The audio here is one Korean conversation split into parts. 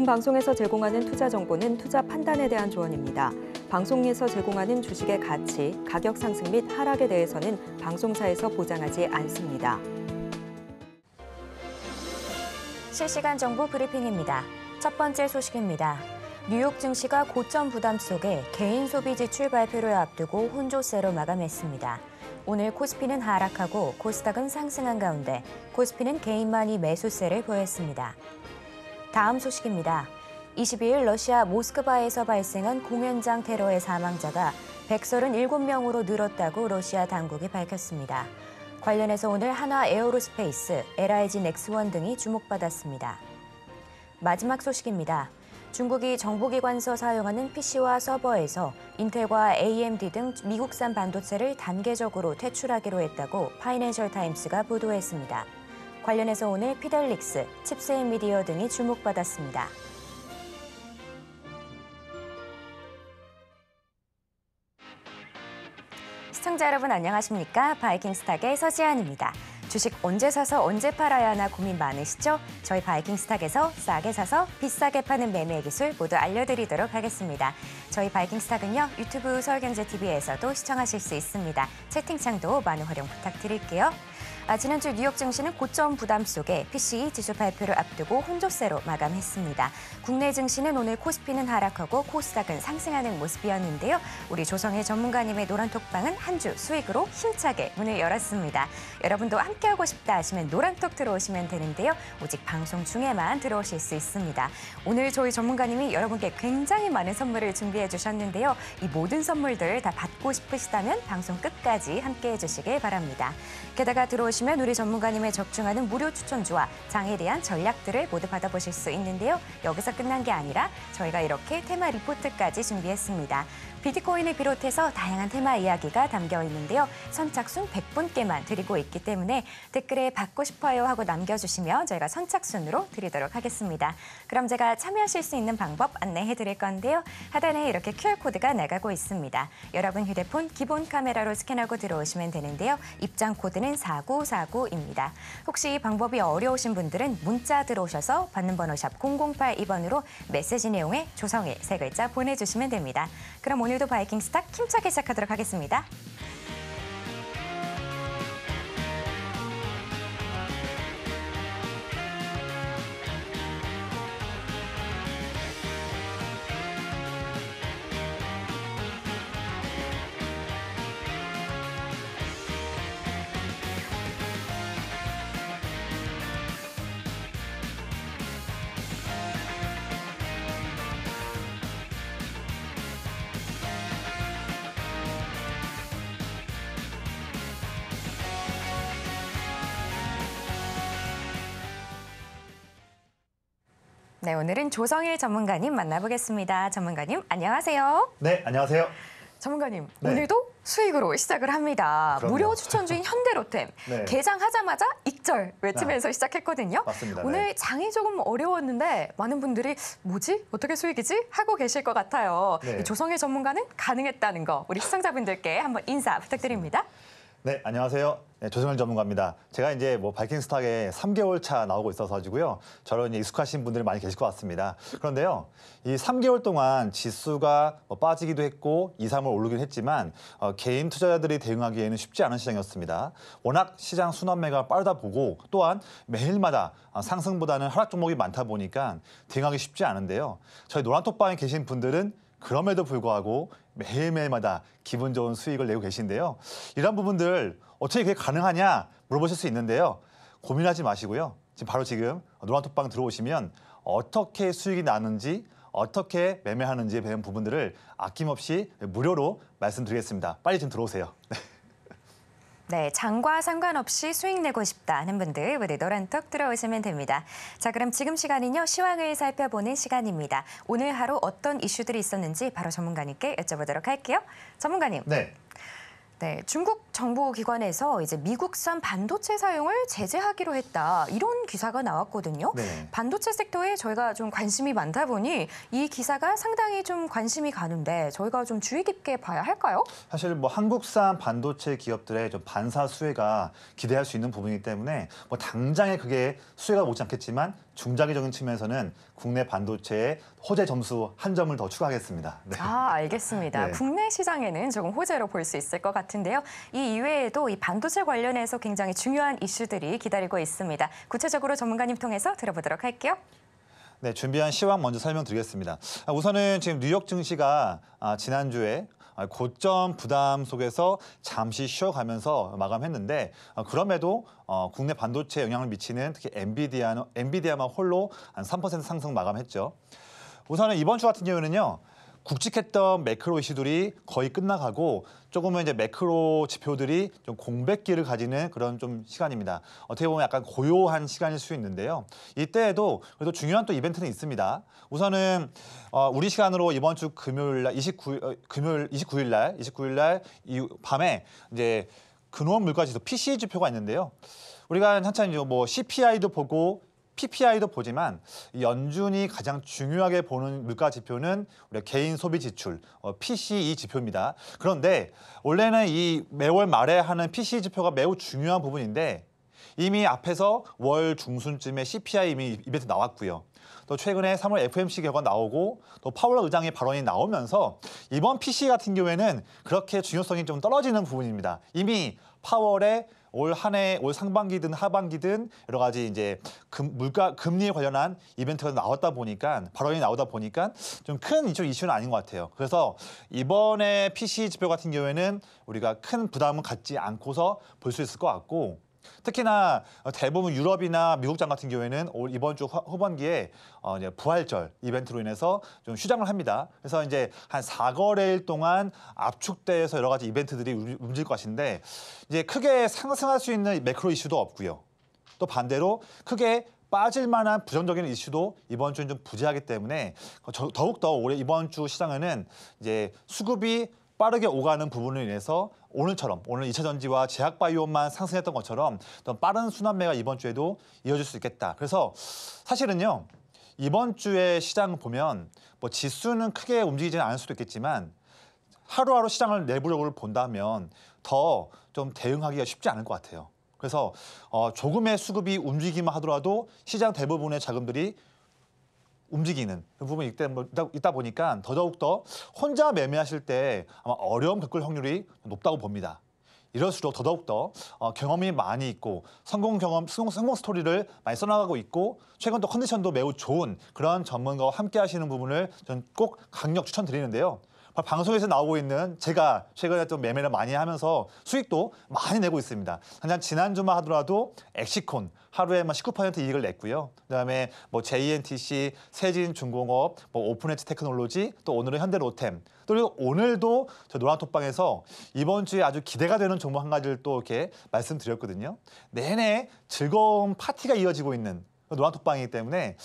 본 방송에서 제공하는 투자 정보는 투자 판단에 대한 조언입니다. 방송에서 제공하는 주식의 가치, 가격 상승 및 하락에 대해서는 방송사에서 보장하지 않습니다. 실시간 정보 브리핑입니다. 첫 번째 소식입니다. 뉴욕 증시가 고점 부담 속에 개인 소비 지출 발표를 앞두고 혼조세로 마감했습니다. 오늘 코스피는 하락하고 코스닥은 상승한 가운데 코스피는 개인만이 매수세를 보였습니다. 다음 소식입니다. 22일 러시아 모스크바에서 발생한 공연장 테러의 사망자가 137명으로 늘었다고 러시아 당국이 밝혔습니다. 관련해서 오늘 한화 에어로스페이스, LIG 넥스원 등이 주목받았습니다. 마지막 소식입니다. 중국이 정보기관서 사용하는 PC와 서버에서 인텔과 AMD 등 미국산 반도체를 단계적으로 퇴출하기로 했다고 파이낸셜 타임스가 보도했습니다. 관련해서 오늘 피델릭스, 칩스의 미디어 등이 주목받았습니다. 시청자 여러분 안녕하십니까? 바이킹스탁의 서지안입니다. 주식 언제 사서 언제 팔아야 하나 고민 많으시죠? 저희 바이킹스탁에서 싸게 사서 비싸게 파는 매매 기술 모두 알려드리도록 하겠습니다. 저희 바이킹스탁은요 유튜브 서울경제TV에서도 시청하실 수 있습니다. 채팅창도 많은 활용 부탁드릴게요. 아, 지난주 뉴욕 증시는 고점 부담 속에 PCE 지수 발표를 앞두고 혼조세로 마감했습니다. 국내 증시는 오늘 코스피는 하락하고 코스닥은 상승하는 모습이었는데요. 우리 조성의 전문가님의 노란 톡방은 한 주 수익으로 힘차게 문을 열었습니다. 여러분도 함께하고 싶다 하시면 노란톡 들어오시면 되는데요. 오직 방송 중에만 들어오실 수 있습니다. 오늘 저희 전문가님이 여러분께 굉장히 많은 선물을 준비해 주셨는데요. 이 모든 선물들 다 받고 싶으시다면 방송 끝까지 함께해 주시길 바랍니다. 게다가 들어오신 보시면 우리 전문가님의 적중하는 무료 추천주와 장에 대한 전략들을 모두 받아보실 수 있는데요. 여기서 끝난 게 아니라 저희가 이렇게 테마 리포트까지 준비했습니다. 비트코인을 비롯해서 다양한 테마 이야기가 담겨 있는데요. 선착순 100분께만 드리고 있기 때문에 댓글에 받고 싶어요 하고 남겨주시면 저희가 선착순으로 드리도록 하겠습니다. 그럼 제가 참여하실 수 있는 방법 안내해 드릴 건데요. 하단에 이렇게 QR코드가 나가고 있습니다. 여러분 휴대폰 기본 카메라로 스캔하고 들어오시면 되는데요. 입장 코드는 4949입니다. 혹시 방법이 어려우신 분들은 문자 들어오셔서 받는 번호 샵 0082번으로 메시지 내용에 조성일 세 글자 보내주시면 됩니다. 그럼 오늘도 바이킹 스타 힘차게 시작하도록 하겠습니다. 네, 오늘은 조성일 전문가님 만나보겠습니다. 전문가님, 안녕하세요. 네, 안녕하세요. 전문가님, 네. 오늘도 수익으로 시작을 합니다. 그럼요. 무료 추천 중인 현대로템 네. 개장하자마자 익절 외치면서 아, 시작했거든요. 맞습니다. 오늘 네. 장이 조금 어려웠는데 많은 분들이 뭐지? 어떻게 수익이지? 하고 계실 것 같아요. 네. 조성일 전문가는 가능했다는 거 우리 시청자분들께 한번 인사 부탁드립니다. 네, 안녕하세요. 네, 조승현 전문가입니다. 제가 이제 뭐이킹스탁에 3개월 차 나오고 있어서 가지고요. 저런 익숙하신 분들이 많이 계실 것 같습니다. 그런데요, 이 3개월 동안 지수가 뭐 빠지기도 했고 2, 3을 오르긴 했지만 어, 개인 투자자들이 대응하기에는 쉽지 않은 시장이었습니다. 워낙 시장 순환매가 빠르다 보고 또한 매일마다 어, 상승보다는 하락 종목이 많다 보니까 대응하기 쉽지 않은데요. 저희 노란톡방에 계신 분들은 그럼에도 불구하고 매일매일마다 기분 좋은 수익을 내고 계신데요. 이런 부분들 어떻게 그게 가능하냐 물어보실 수 있는데요. 고민하지 마시고요. 지금 바로 지금 노란톡방 들어오시면 어떻게 수익이 나는지 어떻게 매매하는지 에 대한 부분들을 아낌없이 무료로 말씀드리겠습니다. 빨리 좀 들어오세요. 네. 네, 장과 상관없이 수익 내고 싶다 하는 분들 우리 노란톡 들어오시면 됩니다. 자, 그럼 지금 시간은요. 시황을 살펴보는 시간입니다. 오늘 하루 어떤 이슈들이 있었는지 바로 전문가님께 여쭤보도록 할게요. 전문가님. 네. 네, 중국 정보기관에서 이제 미국산 반도체 사용을 제재하기로 했다 이런 기사가 나왔거든요. 네. 반도체 섹터에 저희가 좀 관심이 많다 보니 이 기사가 상당히 좀 관심이 가는데 저희가 좀 주의 깊게 봐야 할까요? 사실 뭐 한국산 반도체 기업들의 좀 반사 수혜가 기대할 수 있는 부분이기 때문에 뭐 당장에 그게 수혜가 오지 않겠지만 중장기적인 측면에서는 국내 반도체의 호재 점수 한 점을 더 추가하겠습니다. 네. 아 알겠습니다. 네. 국내 시장에는 조금 호재로 볼 수 있을 것 같은데요. 이 이외에도 이 반도체 관련해서 굉장히 중요한 이슈들이 기다리고 있습니다. 구체적으로 전문가님 통해서 들어보도록 할게요. 네, 준비한 시황 먼저 설명드리겠습니다. 아, 우선은 지금 뉴욕 증시가 아, 지난주에 아, 고점 부담 속에서 잠시 쉬어가면서 마감했는데 그럼에도 어, 국내 반도체 에 영향을 미치는 특히 엔비디아, 엔비디아만 홀로 한 3% 상승 마감했죠. 우선은 이번 주 같은 경우는요. 에 굵직했던 매크로 이슈들이 거의 끝나가고 조금은 이제 매크로 지표들이 좀 공백기를 가지는 그런 좀 시간입니다. 어떻게 보면 약간 고요한 시간일 수 있는데요. 이때에도 그래도 중요한 또 이벤트는 있습니다. 우선은 어, 우리 시간으로 이번 주 금요일 날 29일 어, 금요일 29일 날 29일 날 이 밤에 이제 근원 물가지수 PCE 지표가 있는데요. 우리가 한참 이제 뭐 CPI도 보고 PPI도 보지만 연준이 가장 중요하게 보는 물가 지표는 우리 개인 소비 지출 어, PCE 지표입니다. 그런데 원래는 이 매월 말에 하는 PCE 지표가 매우 중요한 부분인데 이미 앞에서 월 중순쯤에 CPI 이미 입에서 나왔고요. 또 최근에 3월 FMC 결과 나오고 또 파월 의장의 발언이 나오면서 이번 PC e 같은 경우에는 그렇게 중요성이 좀 떨어지는 부분입니다. 이미 파월에 올 한해 올 상반기든 하반기든 여러 가지 이제 금, 물가 금리에 관련한 이벤트가 나왔다 보니까 발언이 나오다 보니까 좀 큰이슈는 아닌 것 같아요. 그래서 이번에 PC 지표 같은 경우에는 우리가 큰부담을 갖지 않고서 볼 수 있을 것 같고 특히나 어, 대부분 유럽이나 미국장 같은 경우에는 올 이번 주 후반기에 어 이제 부활절 이벤트로 인해서 좀 휴장을 합니다. 그래서 이제 한 4거래일 동안 압축돼서 여러 가지 이벤트들이 움직일 것인데 이제 크게 상승할 수 있는 매크로 이슈도 없고요. 또 반대로 크게 빠질 만한 부정적인 이슈도 이번 주는 좀 부재하기 때문에 더욱더 올해 이번 주 시장에는 이제 수급이 빠르게 오가는 부분을 인해서 오늘처럼 오늘 2차 전지와 제약바이오만 상승했던 것처럼 어 빠른 순환매가 이번 주에도 이어질 수 있겠다. 그래서 사실은요. 이번 주에 시장 보면 뭐 지수는 크게 움직이지는 않을 수도 있겠지만 하루하루 시장을 내부적으로 본다면 더 좀 대응하기가 쉽지 않을 것 같아요. 그래서 어, 조금의 수급이 움직이기만 하더라도 시장 대부분의 자금들이 움직이는 그 부분이 뭐, 있다, 있다 보니까 더더욱더 혼자 매매하실 때 아마 어려움 겪을 확률이 높다고 봅니다. 이럴수록 더더욱더 어, 경험이 많이 있고 성공 경험, 성공, 성공 스토리를 많이 써나가고 있고 최근 또 컨디션도 매우 좋은 그런 전문가와 함께 하시는 부분을 저는 꼭 강력 추천드리는데요. 방송에서 나오고 있는 제가 최근에 또 매매를 많이 하면서 수익도 많이 내고 있습니다. 당장 지난 주만 하더라도 엑시콘 하루에만 19% 이익을 냈고요. 그다음에 뭐 JNTC, 세진중공업, 뭐 오픈엣지 테크놀로지, 또 오늘은 현대로템. 그리고 오늘도 저 노란톡방에서 이번 주에 아주 기대가 되는 종목 한 가지를 또 이렇게 말씀드렸거든요. 내내 즐거운 파티가 이어지고 있는 그 노란톡방이기 때문에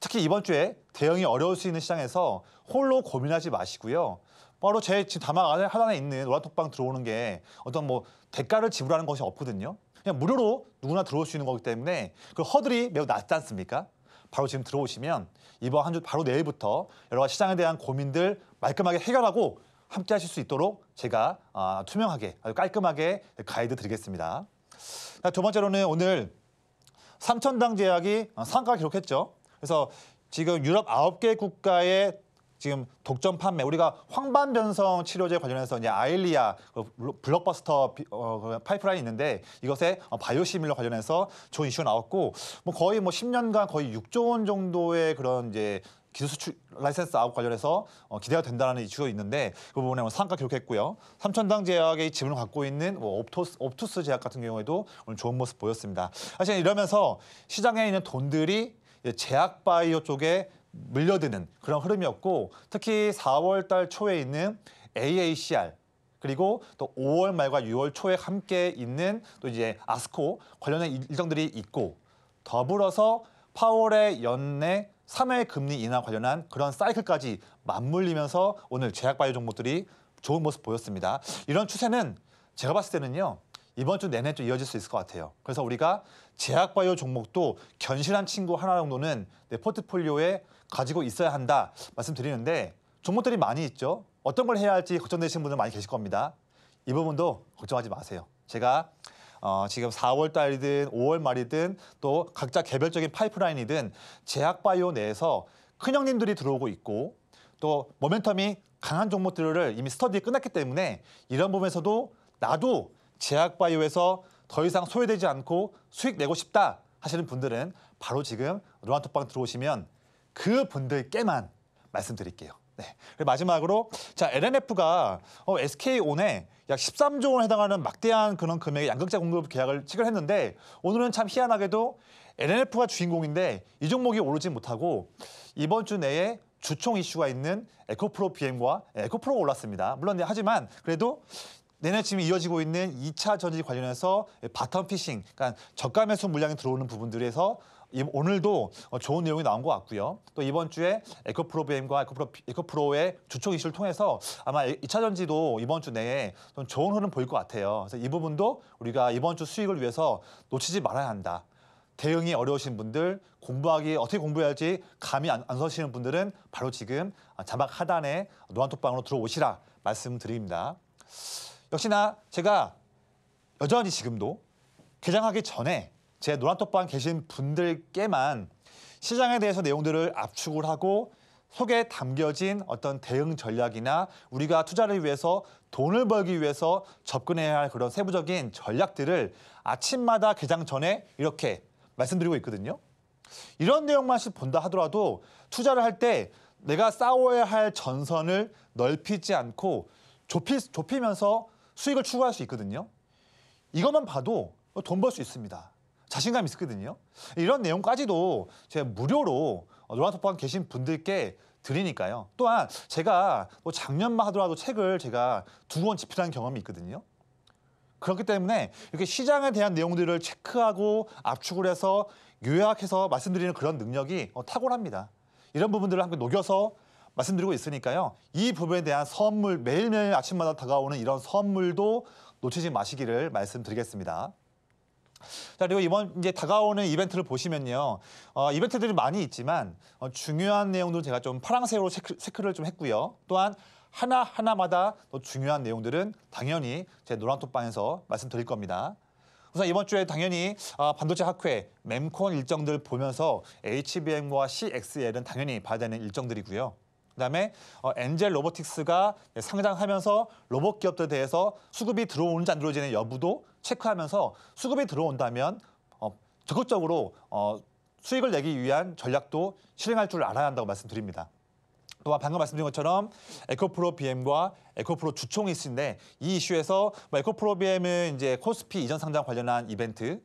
특히 이번 주에 대응이 어려울 수 있는 시장에서 홀로 고민하지 마시고요. 바로 제 지금 담화 하단에 있는 노란톡방 들어오는 게 어떤 뭐 대가를 지불하는 것이 없거든요. 그냥 무료로 누구나 들어올 수 있는 거기 때문에 그 허들이 매우 낮지 않습니까? 바로 지금 들어오시면 이번 한 주 바로 내일부터 여러 가지 시장에 대한 고민들 말끔하게 해결하고 함께 하실 수 있도록 제가 아, 투명하게 아주 깔끔하게 가이드 드리겠습니다. 자, 두 번째로는 오늘 삼천당 제약이 어, 상가 기록했죠. 그래서 지금 유럽 아홉 개 국가의 지금 독점 판매 우리가 황반 변성 치료제 관련해서 이제 아일리아 그 블록버스터 어, 그 파이프라인 있는데 이것에 어, 바이오시밀러 관련해서 좋은 이슈 나왔고 뭐 거의 뭐 10년간 거의 6조 원 정도의 그런 이제 기술 수출 라이센스 아웃 관련해서 어, 기대가 된다는 이슈가 있는데 그 부분에 상가 기록했고요. 삼천당 제약의 지분을 갖고 있는 뭐 옵토스, 옵투스 제약 같은 경우에도 오늘 좋은 모습 보였습니다. 사실 이러면서 시장에 있는 돈들이 제약 바이오 쪽에 물려드는 그런 흐름이었고 특히 4월 달 초에 있는 AACR 그리고 또 5월 말과 6월 초에 함께 있는 또 이제 아스코 관련된 일정들이 있고 더불어서 파월의 연내 3회 금리 인하 관련한 그런 사이클까지 맞물리면서 오늘 제약바이오 종목들이 좋은 모습 보였습니다. 이런 추세는 제가 봤을 때는요. 이번 주 내내 좀 이어질 수 있을 것 같아요. 그래서 우리가 제약바이오 종목도 견실한 친구 하나 정도는 내 포트폴리오에 가지고 있어야 한다 말씀드리는데 종목들이 많이 있죠. 어떤 걸 해야 할지 걱정되시는 분들 많이 계실 겁니다. 이 부분도 걱정하지 마세요. 제가 어, 지금 4월 달이든 5월 말이든 또 각자 개별적인 파이프라인이든 제약바이오 내에서 큰 형님들이 들어오고 있고 또 모멘텀이 강한 종목들을 이미 스터디 끝났기 때문에 이런 부분에서도 나도 제약바이오에서 더 이상 소외되지 않고 수익 내고 싶다 하시는 분들은 바로 지금 노란톡방 들어오시면 그 분들께만 말씀드릴게요. 네. 그리고 마지막으로 자 LNF가 어, SK 온에 약 13조 원에 해당하는 막대한 그런 금액의 양극재 공급 계약을 체결했는데 오늘은 참 희한하게도 LNF가 주인공인데 이 종목이 오르지 못하고 이번 주 내에 주총 이슈가 있는 에코프로 BM과 에코프로 올랐습니다. 물론 하지만 그래도 내년쯤 이어지고 있는 2차 전지 관련해서 바텀 피싱, 그러니까 저가 매수 물량이 들어오는 부분들에서 오늘도 어, 좋은 내용이 나온 것 같고요. 또 이번 주에 에코프로비엠과 에코프로, 의 주총 이슈를 통해서 아마 2차 전지도 이번 주 내에 좀 좋은 흐름 보일 것 같아요. 그래서 이 부분도 우리가 이번 주 수익을 위해서 놓치지 말아야 한다. 대응이 어려우신 분들, 공부하기 어떻게 공부해야 할지 감이 안, 안 서시는 분들은 바로 지금 자막 하단에 노안톡방으로 들어오시라 말씀드립니다. 역시나 제가 여전히 지금도 개장하기 전에 제 노란톡방 계신 분들께만 시장에 대해서 내용들을 압축을 하고 속에 담겨진 어떤 대응 전략이나 우리가 투자를 위해서 돈을 벌기 위해서 접근해야 할 그런 세부적인 전략들을 아침마다 개장 전에 이렇게 말씀드리고 있거든요. 이런 내용만 본다 하더라도 투자를 할 때 내가 싸워야 할 전선을 넓히지 않고 좁히, 좁히면서 수익을 추구할 수 있거든요. 이것만 봐도 돈 벌 수 있습니다. 자신감이 있었거든요. 이런 내용까지도 제가 무료로 어, 노란톡방 계신 분들께 드리니까요. 또한 제가 또 뭐 작년만 하더라도 책을 제가 두 권 집필한 경험이 있거든요. 그렇기 때문에 이렇게 시장에 대한 내용들을 체크하고 압축을 해서 요약해서 말씀드리는 그런 능력이 어, 탁월합니다. 이런 부분들을 함께 녹여서 말씀드리고 있으니까요. 이 부분에 대한 선물 매일매일 아침마다 다가오는 이런 선물도 놓치지 마시기를 말씀드리겠습니다. 자, 그리고 이번 이제 다가오는 이벤트를 보시면요. 어, 이벤트들이 많이 있지만 어, 중요한 내용도 제가 좀 파랑색으로 체크, 체크를 좀 했고요. 또한 하나하나마다 또 중요한 내용들은 당연히 제 노란톡방에서 말씀드릴 겁니다. 우선 이번 주에 당연히 어, 반도체 학회, 멤콘 일정들 보면서 HBM과 CXL은 당연히 봐야 되는 일정들이고요. 그다음에 어, 엔젤 로보틱스가 상장하면서 로봇 기업들에 대해서 수급이 들어오는지 안 들어오는지의 여부도 체크하면서 수급이 들어온다면 어, 적극적으로 어, 수익을 내기 위한 전략도 실행할 줄 알아야 한다고 말씀드립니다. 또한 방금 말씀드린 것처럼 에코프로 BM과 에코프로 주총이 있는데 이 이슈에서 뭐 에코프로 BM은 이제 코스피 이전 상장 관련한 이벤트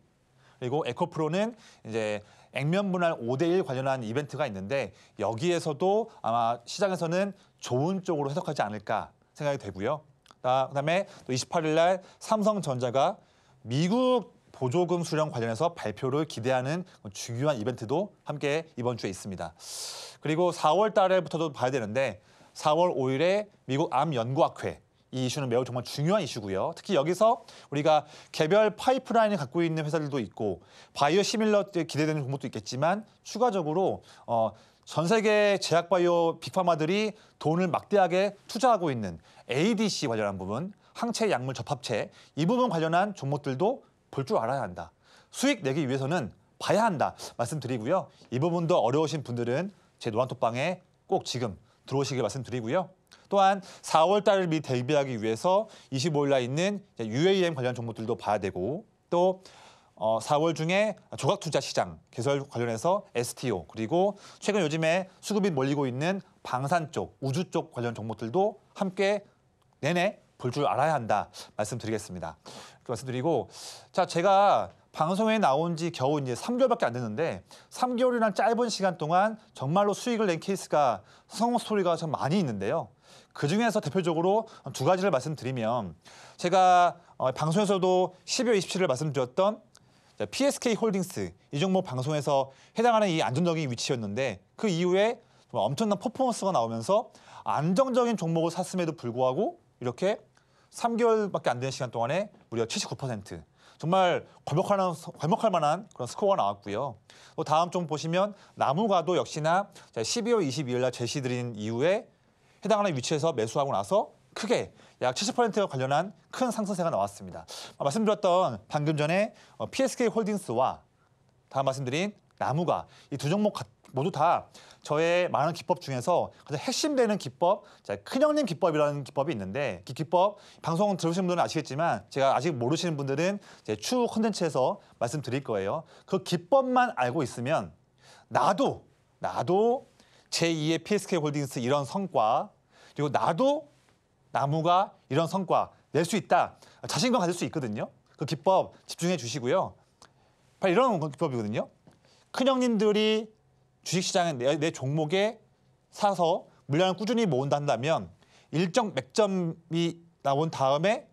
그리고 에코프로는 이제 액면 분할 5대1 관련한 이벤트가 있는데 여기에서도 아마 시장에서는 좋은 쪽으로 해석하지 않을까 생각이 되고요. 아, 그다음에 또 28일 날 삼성전자가 미국 보조금 수령 관련해서 발표를 기대하는 중요한 이벤트도 함께 이번 주에 있습니다. 그리고 4월 달에부터도 봐야 되는데 4월 5일에 미국 암연구학회 이 이슈는 매우 정말 중요한 이슈고요. 특히 여기서 우리가 개별 파이프라인을 갖고 있는 회사들도 있고 바이오 시밀러 에 기대되는 종목도 있겠지만 추가적으로 어, 전 세계 제약 바이오 빅파마들이 돈을 막대하게 투자하고 있는 ADC 관련한 부분, 항체 약물 접합체 이 부분 관련한 종목들도 볼 줄 알아야 한다. 수익 내기 위해서는 봐야 한다 말씀드리고요. 이 부분도 어려우신 분들은 제 노란톡방에 꼭 지금 들어오시길 말씀드리고요. 또한 4월 달을 미리 대비하기 위해서 25일 날 있는 UAM 관련 종목들도 봐야 되고 또 어, 4월 중에 조각 투자 시장 개설 관련해서 STO 그리고 최근 요즘에 수급이 몰리고 있는 방산 쪽, 우주 쪽 관련 종목들도 함께 내내 볼 줄 알아야 한다 말씀드리겠습니다. 이렇게 말씀드리고 자 제가 방송에 나온 지 겨우 이제 3개월밖에 안 됐는데 3개월이란 짧은 시간 동안 정말로 수익을 낸 케이스가 성공 스토리가 참 많이 있는데요. 그중에서 대표적으로 두 가지를 말씀드리면 제가 어, 방송에서도 12월 27일 말씀드렸던 PSK 홀딩스 이 종목 방송에서 해당하는 이 안정적인 위치였는데 그 이후에 엄청난 퍼포먼스가 나오면서 안정적인 종목을 샀음에도 불구하고 이렇게 3개월밖에 안 되는 시간 동안에 무려 79% 정말 괄목하는한 괄목할 만한 그런 스코어가 나왔고요. 또 다음 좀 보시면 나무가도 역시나 12월 22일 날 제시드린 이후에 해당하는 위치에서 매수하고 나서 크게 약 70%와 관련한 큰 상승세가 나왔습니다. 아, 말씀드렸던 방금 전에 어, PSK 홀딩스와 다음 말씀드린 나무가 이 두 종목 모두 다 저의 많은 기법 중에서 가장 핵심되는 기법, 큰형님 기법이라는 기법이 있는데 이 기법 방송 들으신 분들은 아시겠지만 제가 아직 모르시는 분들은 제 추후 콘텐츠에서 말씀드릴 거예요. 그 기법만 알고 있으면 나도 나도 제2의 PSK 홀딩스 이런 성과 그리고 나도 나무가 이런 성과 낼 수 있다. 자신감 가질 수 있거든요. 그 기법 집중해 주시고요. 바로 이런 기법이거든요. 큰형님들이 주식시장에 내, 내 종목에 사서 물량을 꾸준히 모은다 한다면 일정 맥점이 나온 다음에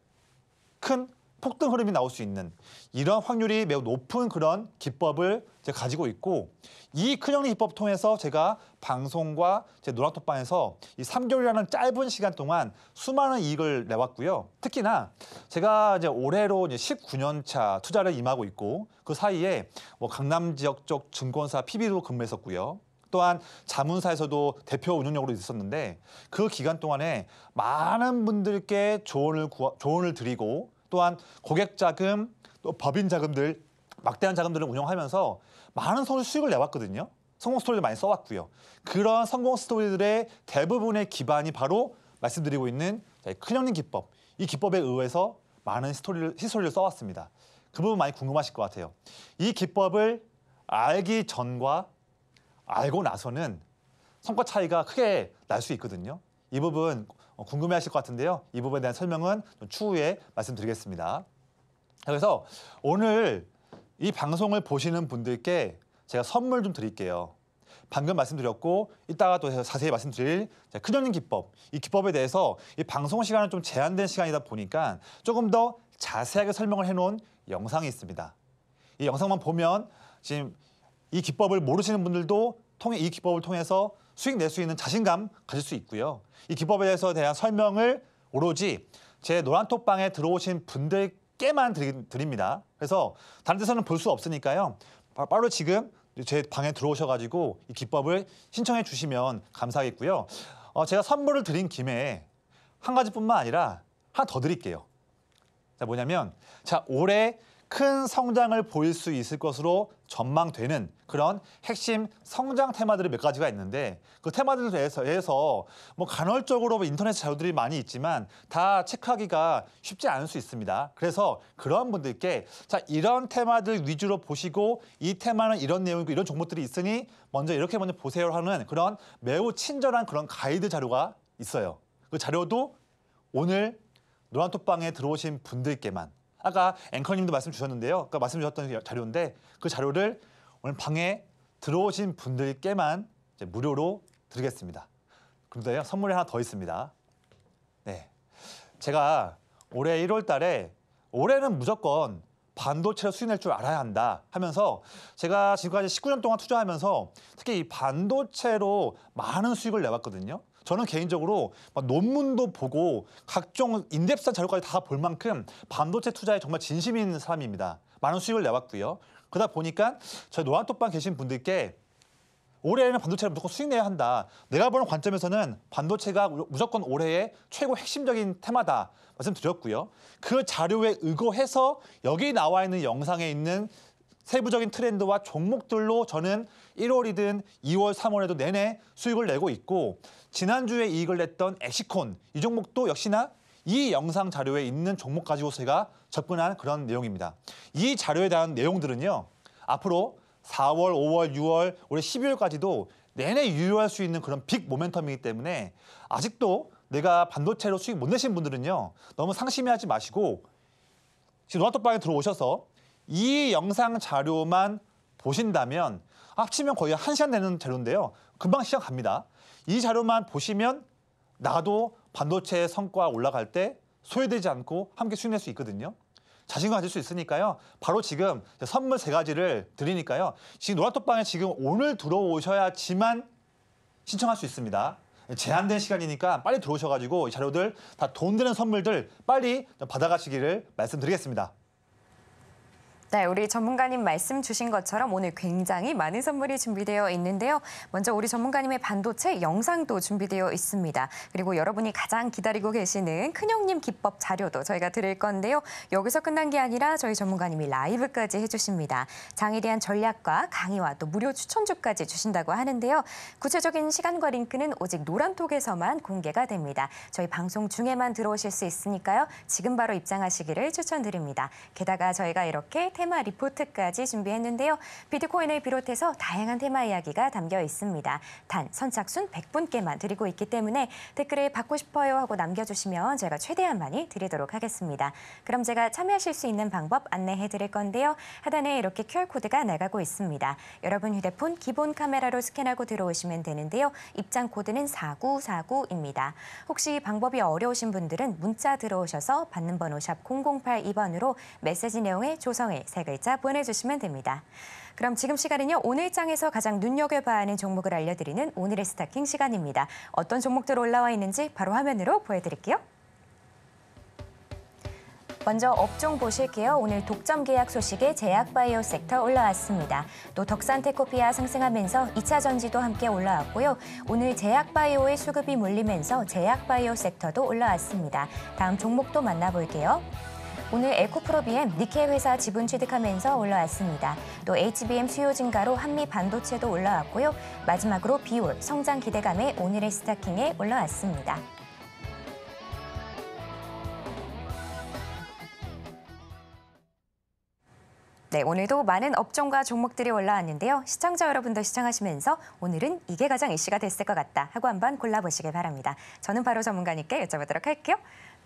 큰 폭등 흐름이 나올 수 있는 이런 확률이 매우 높은 그런 기법을 제가 가지고 있고 이 큰형리 기법 통해서 제가 방송과 제 노란톡방에서 이 3개월이라는 짧은 시간 동안 수많은 이익을 내왔고요. 특히나 제가 이제 올해로 이제 19년 차 투자를 임하고 있고 그 사이에 뭐 강남 지역 쪽 증권사 PB로 근무했었고요. 또한 자문사에서도 대표 운영력으로 있었는데 그 기간 동안에 많은 분들께 조언을 구하, 조언을 드리고 또한 고객 자금, 또 법인 자금들 막대한 자금들을 운영하면서 많은 서 수익을 내왔거든요. 성공 스토리를 많이 써왔고요. 그러한 성공 스토리들의 대부분의 기반이 바로 말씀드리고 있는 큰형님 기법. 이 기법에 의해서 많은 스토리를, 히소리를 써왔습니다. 그 부분 많이 궁금하실 것 같아요. 이 기법을 알기 전과 알고 나서는 성과 차이가 크게 날 수 있거든요. 이 부분 어, 궁금해하실 것 같은데요. 이 부분에 대한 설명은 추후에 말씀드리겠습니다. 그래서 오늘 이 방송을 보시는 분들께 제가 선물 좀 드릴게요. 방금 말씀드렸고 이따가 또 자세히 말씀드릴 큰형님 기법 이 기법에 대해서 이 방송 시간은 좀 제한된 시간이다 보니까 조금 더 자세하게 설명을 해놓은 영상이 있습니다. 이 영상만 보면 지금 이 기법을 모르시는 분들도 통해 이 기법을 통해서 수익 낼 수 있는 자신감 가질 수 있고요. 이 기법에 대해서 대한 설명을 오로지 제 노란톡방에 들어오신 분들께만 드립니다. 그래서 다른 데서는 볼 수 없으니까요. 바로 지금 제 방에 들어오셔가지고 이 기법을 신청해 주시면 감사하겠고요. 어, 제가 선물을 드린 김에 한 가지뿐만 아니라 하나 더 드릴게요. 자, 뭐냐면 자 올해 큰 성장을 보일 수 있을 것으로 전망되는 그런 핵심 성장 테마들이 몇 가지가 있는데 그 테마들에서 대해서 뭐 간헐적으로 뭐 인터넷 자료들이 많이 있지만 다 체크하기가 쉽지 않을 수 있습니다. 그래서 그런 분들께 자 이런 테마들 위주로 보시고 이 테마는 이런 내용이고 이런 종목들이 있으니 먼저 이렇게 먼저 보세요 하는 그런 매우 친절한 그런 가이드 자료가 있어요. 그 자료도 오늘 노란톡방에 들어오신 분들께만 아까 앵커님도 말씀 주셨는데요. 아까 말씀 주셨던 자료인데 그 자료를 오늘 방에 들어오신 분들께만 이제 무료로 드리겠습니다. 그런데요, 선물이 하나 더 있습니다. 네, 제가 올해 1월 달에 올해는 무조건 반도체를 수익낼 줄 알아야 한다 하면서 제가 지금까지 19년 동안 투자하면서 특히 이 반도체로 많은 수익을 내왔거든요. 저는 개인적으로 논문도 보고 각종 인덱스 자료까지 다 볼 만큼 반도체 투자에 정말 진심인 사람입니다. 많은 수익을 내왔고요. 그러다 보니까 저희 노안톡방 계신 분들께 올해에는 반도체를 무조건 수익 내야 한다. 내가 보는 관점에서는 반도체가 무조건 올해의 최고 핵심적인 테마다 말씀드렸고요. 그 자료에 의거해서 여기 나와 있는 영상에 있는 세부적인 트렌드와 종목들로 저는 1월이든 2월, 3월에도 내내 수익을 내고 있고 지난주에 이익을 냈던 에시콘 이 종목도 역시나 이 영상 자료에 있는 종목 가지고 제가 접근한 그런 내용입니다. 이 자료에 대한 내용들은요. 앞으로 4월, 5월, 6월, 올해 12월까지도 내내 유효할 수 있는 그런 빅 모멘텀이기 때문에 아직도 내가 반도체로 수익 못 내신 분들은요. 너무 상심해하지 마시고 지금 노아톡방에 들어오셔서 이 영상 자료만 보신다면 합치면 아, 거의 한시간 되는 자료인데요. 금방 시작합니다 이 자료만 보시면 나도 반도체 성과 올라갈 때 소외되지 않고 함께 수익낼수 있거든요. 자신감 가질 수 있으니까요. 바로 지금 선물 세 가지를 드리니까요. 지금 노란톡방에 지금 오늘 들어오셔야지만 신청할 수 있습니다. 제한된 시간이니까 빨리 들어오셔가지고 이 자료들 다돈 되는 선물들 빨리 받아가시기를 말씀드리겠습니다. 네, 우리 전문가님 말씀 주신 것처럼 오늘 굉장히 많은 선물이 준비되어 있는데요. 먼저 우리 전문가님의 반도체 영상도 준비되어 있습니다. 그리고 여러분이 가장 기다리고 계시는 큰형님 기법 자료도 저희가 드릴 건데요. 여기서 끝난 게 아니라 저희 전문가님이 라이브까지 해주십니다. 장에 대한 전략과 강의와 또 무료 추천주까지 주신다고 하는데요. 구체적인 시간과 링크는 오직 노란톡에서만 공개가 됩니다. 저희 방송 중에만 들어오실 수 있으니까요. 지금 바로 입장하시기를 추천드립니다. 게다가 저희가 이렇게 테마 리포트까지 준비했는데요. 비트코인을 비롯해서 다양한 테마 이야기가 담겨 있습니다. 단 선착순 100분께만 드리고 있기 때문에 댓글을 받고 싶어요 하고 남겨주시면 제가 최대한 많이 드리도록 하겠습니다. 그럼 제가 참여하실 수 있는 방법 안내해 드릴 건데요. 하단에 이렇게 QR코드가 나가고 있습니다. 여러분 휴대폰 기본 카메라로 스캔하고 들어오시면 되는데요. 입장 코드는 4949입니다. 혹시 방법이 어려우신 분들은 문자 들어오셔서 받는 번호 샵 0082번으로 메시지 내용의 조성을 세 글자 보내주시면 됩니다. 그럼 지금 시간은요. 오늘 장에서 가장 눈여겨봐야 하는 종목을 알려드리는 오늘의 스타킹 시간입니다. 어떤 종목들 올라와 있는지 바로 화면으로 보여드릴게요. 먼저 업종 보실게요. 오늘 독점 계약 소식에 제약바이오 섹터 올라왔습니다. 또 덕산테코피아 상승하면서 2차 전지도 함께 올라왔고요. 오늘 제약바이오의 수급이 몰리면서 제약바이오 섹터도 올라왔습니다. 다음 종목도 만나볼게요. 오늘 에코프로비엠 니케 회사 지분 취득하면서 올라왔습니다. 또 HBM 수요 증가로 한미 반도체도 올라왔고요. 마지막으로 비올 성장 기대감에 오늘의 스타킹에 올라왔습니다. 네, 오늘도 많은 업종과 종목들이 올라왔는데요. 시청자 여러분도 시청하시면서 오늘은 이게 가장 이슈가 됐을 것 같다 하고 한번 골라보시길 바랍니다. 저는 바로 전문가님께 여쭤보도록 할게요.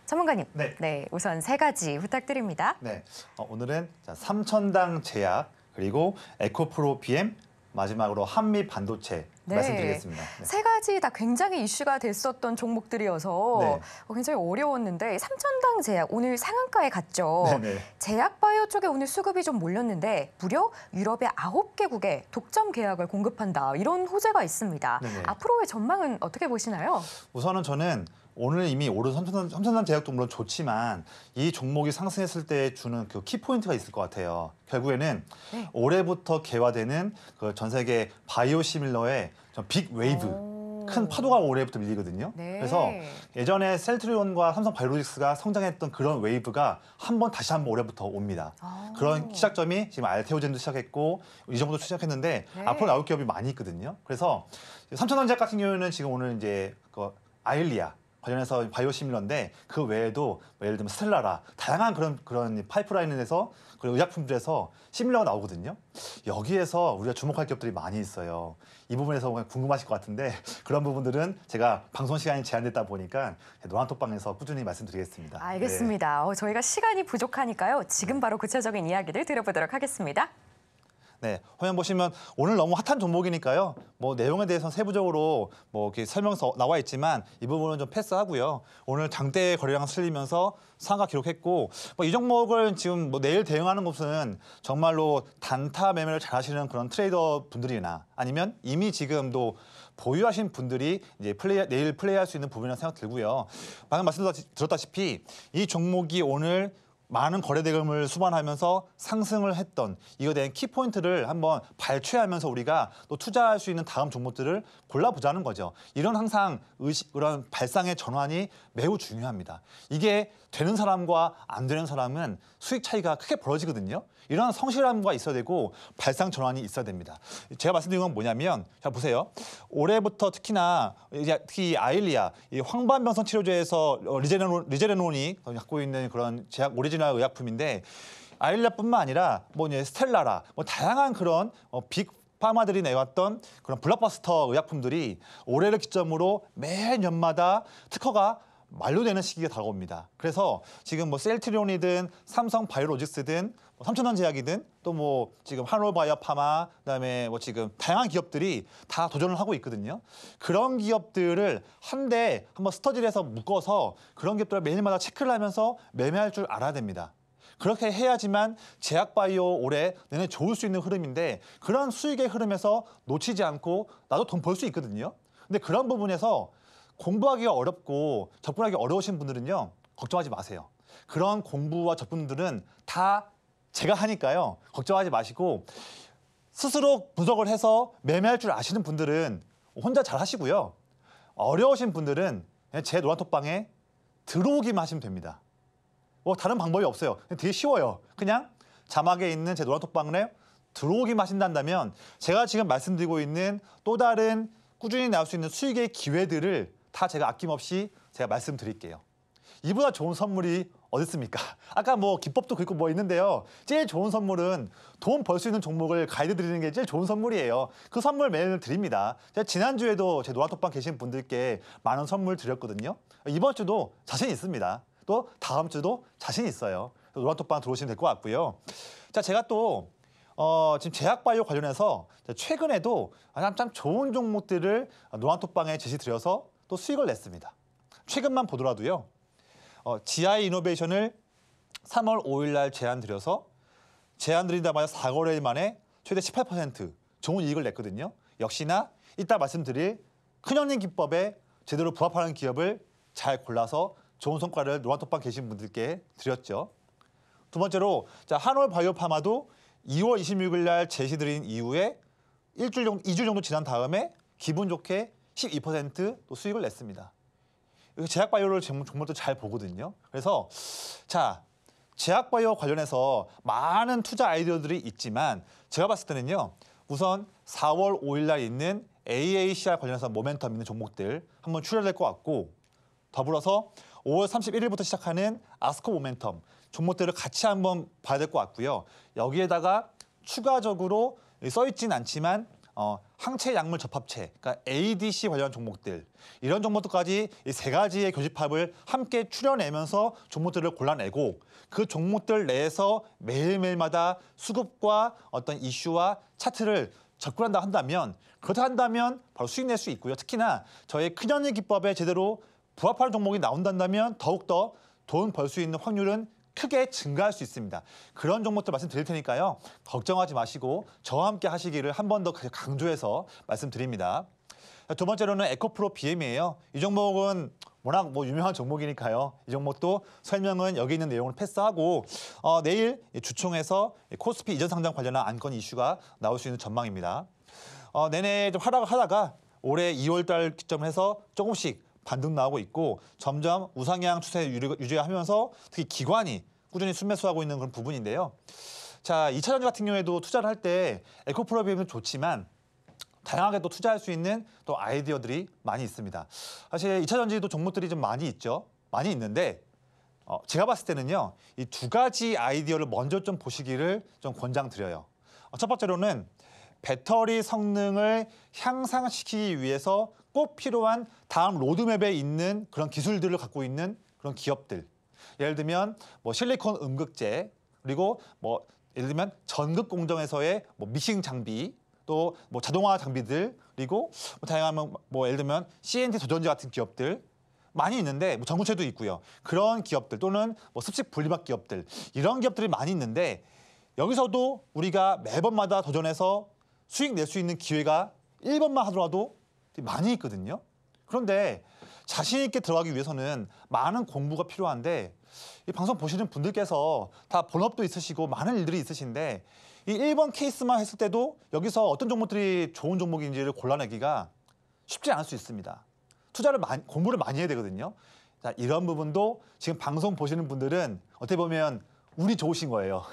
전문가님, 네. 네, 우선 세 가지 부탁드립니다. 네, 어, 오늘은 자, 삼천당 제약 그리고 에코프로 BM 마지막으로 한미 반도체 네. 말씀드리겠습니다. 네. 세 가지 다 굉장히 이슈가 됐었던 종목들이어서 네. 어, 굉장히 어려웠는데 삼천당 제약 오늘 상한가에 갔죠. 네네. 제약바이오 쪽에 오늘 수급이 좀 몰렸는데 무려 유럽의 아홉 개국에 독점 계약을 공급한다 이런 호재가 있습니다. 네네. 네. 앞으로의 전망은 어떻게 보시나요? 우선은 저는 오늘 이미 오른 삼성남, 삼성남 제약도 물론 좋지만 이 종목이 상승했을 때 주는 그 키포인트가 있을 것 같아요. 결국에는 네. 올해부터 개화되는 그 전 세계 바이오 시밀러의 빅 웨이브 오. 큰 파도가 올해부터 밀리거든요. 네. 그래서 예전에 셀트리온과 삼성 바이오로직스가 성장했던 그런 웨이브가 한 번 다시 한 번 올해부터 옵니다. 아. 그런 시작점이 지금 알테오젠도 시작했고 이 정도 시작했는데 네. 앞으로 나올 기업이 많이 있거든요. 그래서 삼천원작 같은 경우에는 지금 오늘 이제 그 아일리아 관련해서 바이오 시밀러인데 그 외에도 뭐 예를 들면 스텔라라 다양한 그런 그런 파이프라인에서 그리고 의약품들에서 시밀러가 나오거든요. 여기에서 우리가 주목할 기업들이 많이 있어요. 이 부분에서 궁금하실 것 같은데 그런 부분들은 제가 방송 시간이 제한됐다 보니까 노란톡방에서 꾸준히 말씀드리겠습니다. 알겠습니다. 네. 어, 저희가 시간이 부족하니까요. 지금 바로 구체적인 이야기를 들어보도록 하겠습니다. 네, 화면 보시면 오늘 너무 핫한 종목이니까요. 뭐 내용에 대해서 세부적으로 뭐 이렇게 설명서 나와 있지만 이 부분은 좀 패스하고요. 오늘 당대 거래량 슬리면서 상가 기록했고 뭐 이 종목을 지금 뭐 내일 대응하는 곳은 정말로 단타 매매를 잘하시는 그런 트레이더 분들이나 아니면 이미 지금도 보유하신 분들이 이제 플레이, 내일 플레이할 수 있는 부분이라고 생각 들고요. 방금 말씀드렸다시피 이 종목이 오늘 많은 거래 대금을 수반하면서 상승을 했던 이거에 대한 키포인트를 한번 발췌하면서 우리가 또 투자할 수 있는 다음 종목들을 골라보자는 거죠. 이런 항상 의식, 그런 발상의 전환이 매우 중요합니다. 이게 되는 사람과 안 되는 사람은 수익 차이가 크게 벌어지거든요. 이러한 성실함과 있어야 되고 발상 전환이 있어야 됩니다. 제가 말씀드린 건 뭐냐면 자 보세요. 올해부터 특히나 특히 아일리아 이황반변성 치료제에서 어, 리제레론리제레론이 갖고 있는 그런 제약 오리지널 의약품인데 아일리아뿐만 아니라 뭐 이제 스텔라라 뭐 다양한 그런 어, 빅 파마들이 내왔던 그런 블록버스터 의약품들이 올해를 기점으로 매 년마다 특허가 만료되는 시기가 다가옵니다. 그래서 지금 뭐 셀트리온이든 삼성 바이오로직스든 뭐 삼천원 제약이든 또 뭐 지금 한올바이오 파마 그다음에 뭐 지금 다양한 기업들이 다 도전을 하고 있거든요. 그런 기업들을 한데 한번 스터디를 해서 묶어서 그런 기업들을 매일마다 체크를 하면서 매매할 줄 알아야 됩니다. 그렇게 해야지만 제약바이오 올해 내내 좋을 수 있는 흐름인데 그런 수익의 흐름에서 놓치지 않고 나도 돈 벌 수 있거든요. 근데 그런 부분에서 공부하기가 어렵고 접근하기 어려우신 분들은요. 걱정하지 마세요. 그런 공부와 접근들은 다 제가 하니까요. 걱정하지 마시고 스스로 분석을 해서 매매할 줄 아시는 분들은 혼자 잘 하시고요. 어려우신 분들은 제 노란톡방에 들어오기만 하시면 됩니다. 뭐 다른 방법이 없어요. 되게 쉬워요. 그냥 자막에 있는 제 노란 톡방에 들어오기만 하신다면 제가 지금 말씀드리고 있는 또 다른 꾸준히 나올 수 있는 수익의 기회들을 다 제가 아낌없이 제가 말씀드릴게요. 이보다 좋은 선물이 어딨습니까? 아까 뭐 기법도 그리고 뭐 있는데요. 제일 좋은 선물은 돈 벌 수 있는 종목을 가이드 드리는 게 제일 좋은 선물이에요. 그 선물 매일 드립니다. 제가 지난주에도 제노란톡방 계신 분들께 많은 선물 드렸거든요. 이번 주도 자신 있습니다. 또 다음 주도 자신 있어요. 노란톡방 들어오시면 될 것 같고요. 자, 제가 또 어, 지금 제약바이오 관련해서 최근에도 참 좋은 종목들을 노란톡방에 제시드려서 또 수익을 냈습니다. 최근만 보더라도요. 어, GI 이노베이션을 3월 5일 날 제안 드려서 제안 드린다마자 4거래일 만에 최대 18% 좋은 이익을 냈거든요. 역시나 이따 말씀드릴 큰형님 기법에 제대로 부합하는 기업을 잘 골라서 좋은 성과를 노란톱방 계신 분들께 드렸죠. 두 번째로 자, 한올 바이오파마도 2월 26일 날 제시드린 이후에 일주일 정도, 2주 정도 지난 다음에 기분 좋게 12%또 수익을 냈습니다. 이렇 제약바이오를 정말또 잘 보거든요. 그래서 자 제약바이오 관련해서 많은 투자 아이디어들이 있지만 제가 봤을 때는요. 우선 4월 5일 날 있는 AACR 관련해서 모멘텀 있는 종목들 한번 추려야 될것 같고 더불어서 5월 31일부터 시작하는 아스코 모멘텀 종목들을 같이 한번 봐야 될 것 같고요. 여기에다가 추가적으로 써있진 않지만 어, 항체 약물 접합체, 그러니까 ADC 관련 종목들 이런 종목들까지 이 세 가지의 교집합을 함께 추려내면서 종목들을 골라내고 그 종목들 내에서 매일매일마다 수급과 어떤 이슈와 차트를 접근한다 한다면 그렇다 한다면 바로 수익 낼 수 있고요. 특히나 저의 큰연의 기법에 제대로 부합하는 종목이 나온다면 더욱더 돈 벌 수 있는 확률은 크게 증가할 수 있습니다. 그런 종목들 말씀드릴 테니까요. 걱정하지 마시고 저와 함께 하시기를 한 번 더 강조해서 말씀드립니다. 두 번째로는 에코프로 BM이에요. 이 종목은 워낙 뭐 유명한 종목이니까요. 이 종목도 설명은 여기 있는 내용을 패스하고 어, 내일 주총에서 코스피 이전 상장 관련한 안건 이슈가 나올 수 있는 전망입니다. 어, 내내 좀 하락을 하다가 올해 2월 달기점에서 조금씩 반등 나오고 있고 점점 우상향 추세 유지하면서 특히 기관이 꾸준히 순매수하고 있는 그런 부분인데요. 자, 2차 전지 같은 경우에도 투자를 할 때 에코프로 비엠은 좋지만 다양하게 또 투자할 수 있는 또 아이디어들이 많이 있습니다. 사실 2차 전지도 종목들이 좀 많이 있죠. 많이 있는데 어, 제가 봤을 때는요. 이 두 가지 아이디어를 먼저 좀 보시기를 좀 권장드려요. 어, 첫 번째로는 배터리 성능을 향상시키기 위해서 꼭 필요한 다음 로드맵에 있는 그런 기술들을 갖고 있는 그런 기업들. 예를 들면 뭐 실리콘 음극재 그리고 뭐 예를 들면 전극 공정에서의 뭐 미싱 장비 또 뭐 자동화 장비들 그리고 뭐 다양한 뭐, 뭐 예를 들면 CNT 도전지 같은 기업들 많이 있는데 뭐 전구체도 있고요. 그런 기업들 또는 뭐 습식 분리막 기업들 이런 기업들이 많이 있는데 여기서도 우리가 매번마다 도전해서 수익 낼 수 있는 기회가 일번만 하더라도 많이 있거든요. 그런데 자신 있게 들어가기 위해서는 많은 공부가 필요한데 이 방송 보시는 분들께서 다 본업도 있으시고 많은 일들이 있으신데 이 1번 케이스만 했을 때도 여기서 어떤 종목들이 좋은 종목인지를 골라내기가 쉽지 않을 수 있습니다. 투자를 많이, 공부를 많이 해야 되거든요. 자, 이런 부분도 지금 방송 보시는 분들은 어떻게 보면 운이 좋으신 거예요.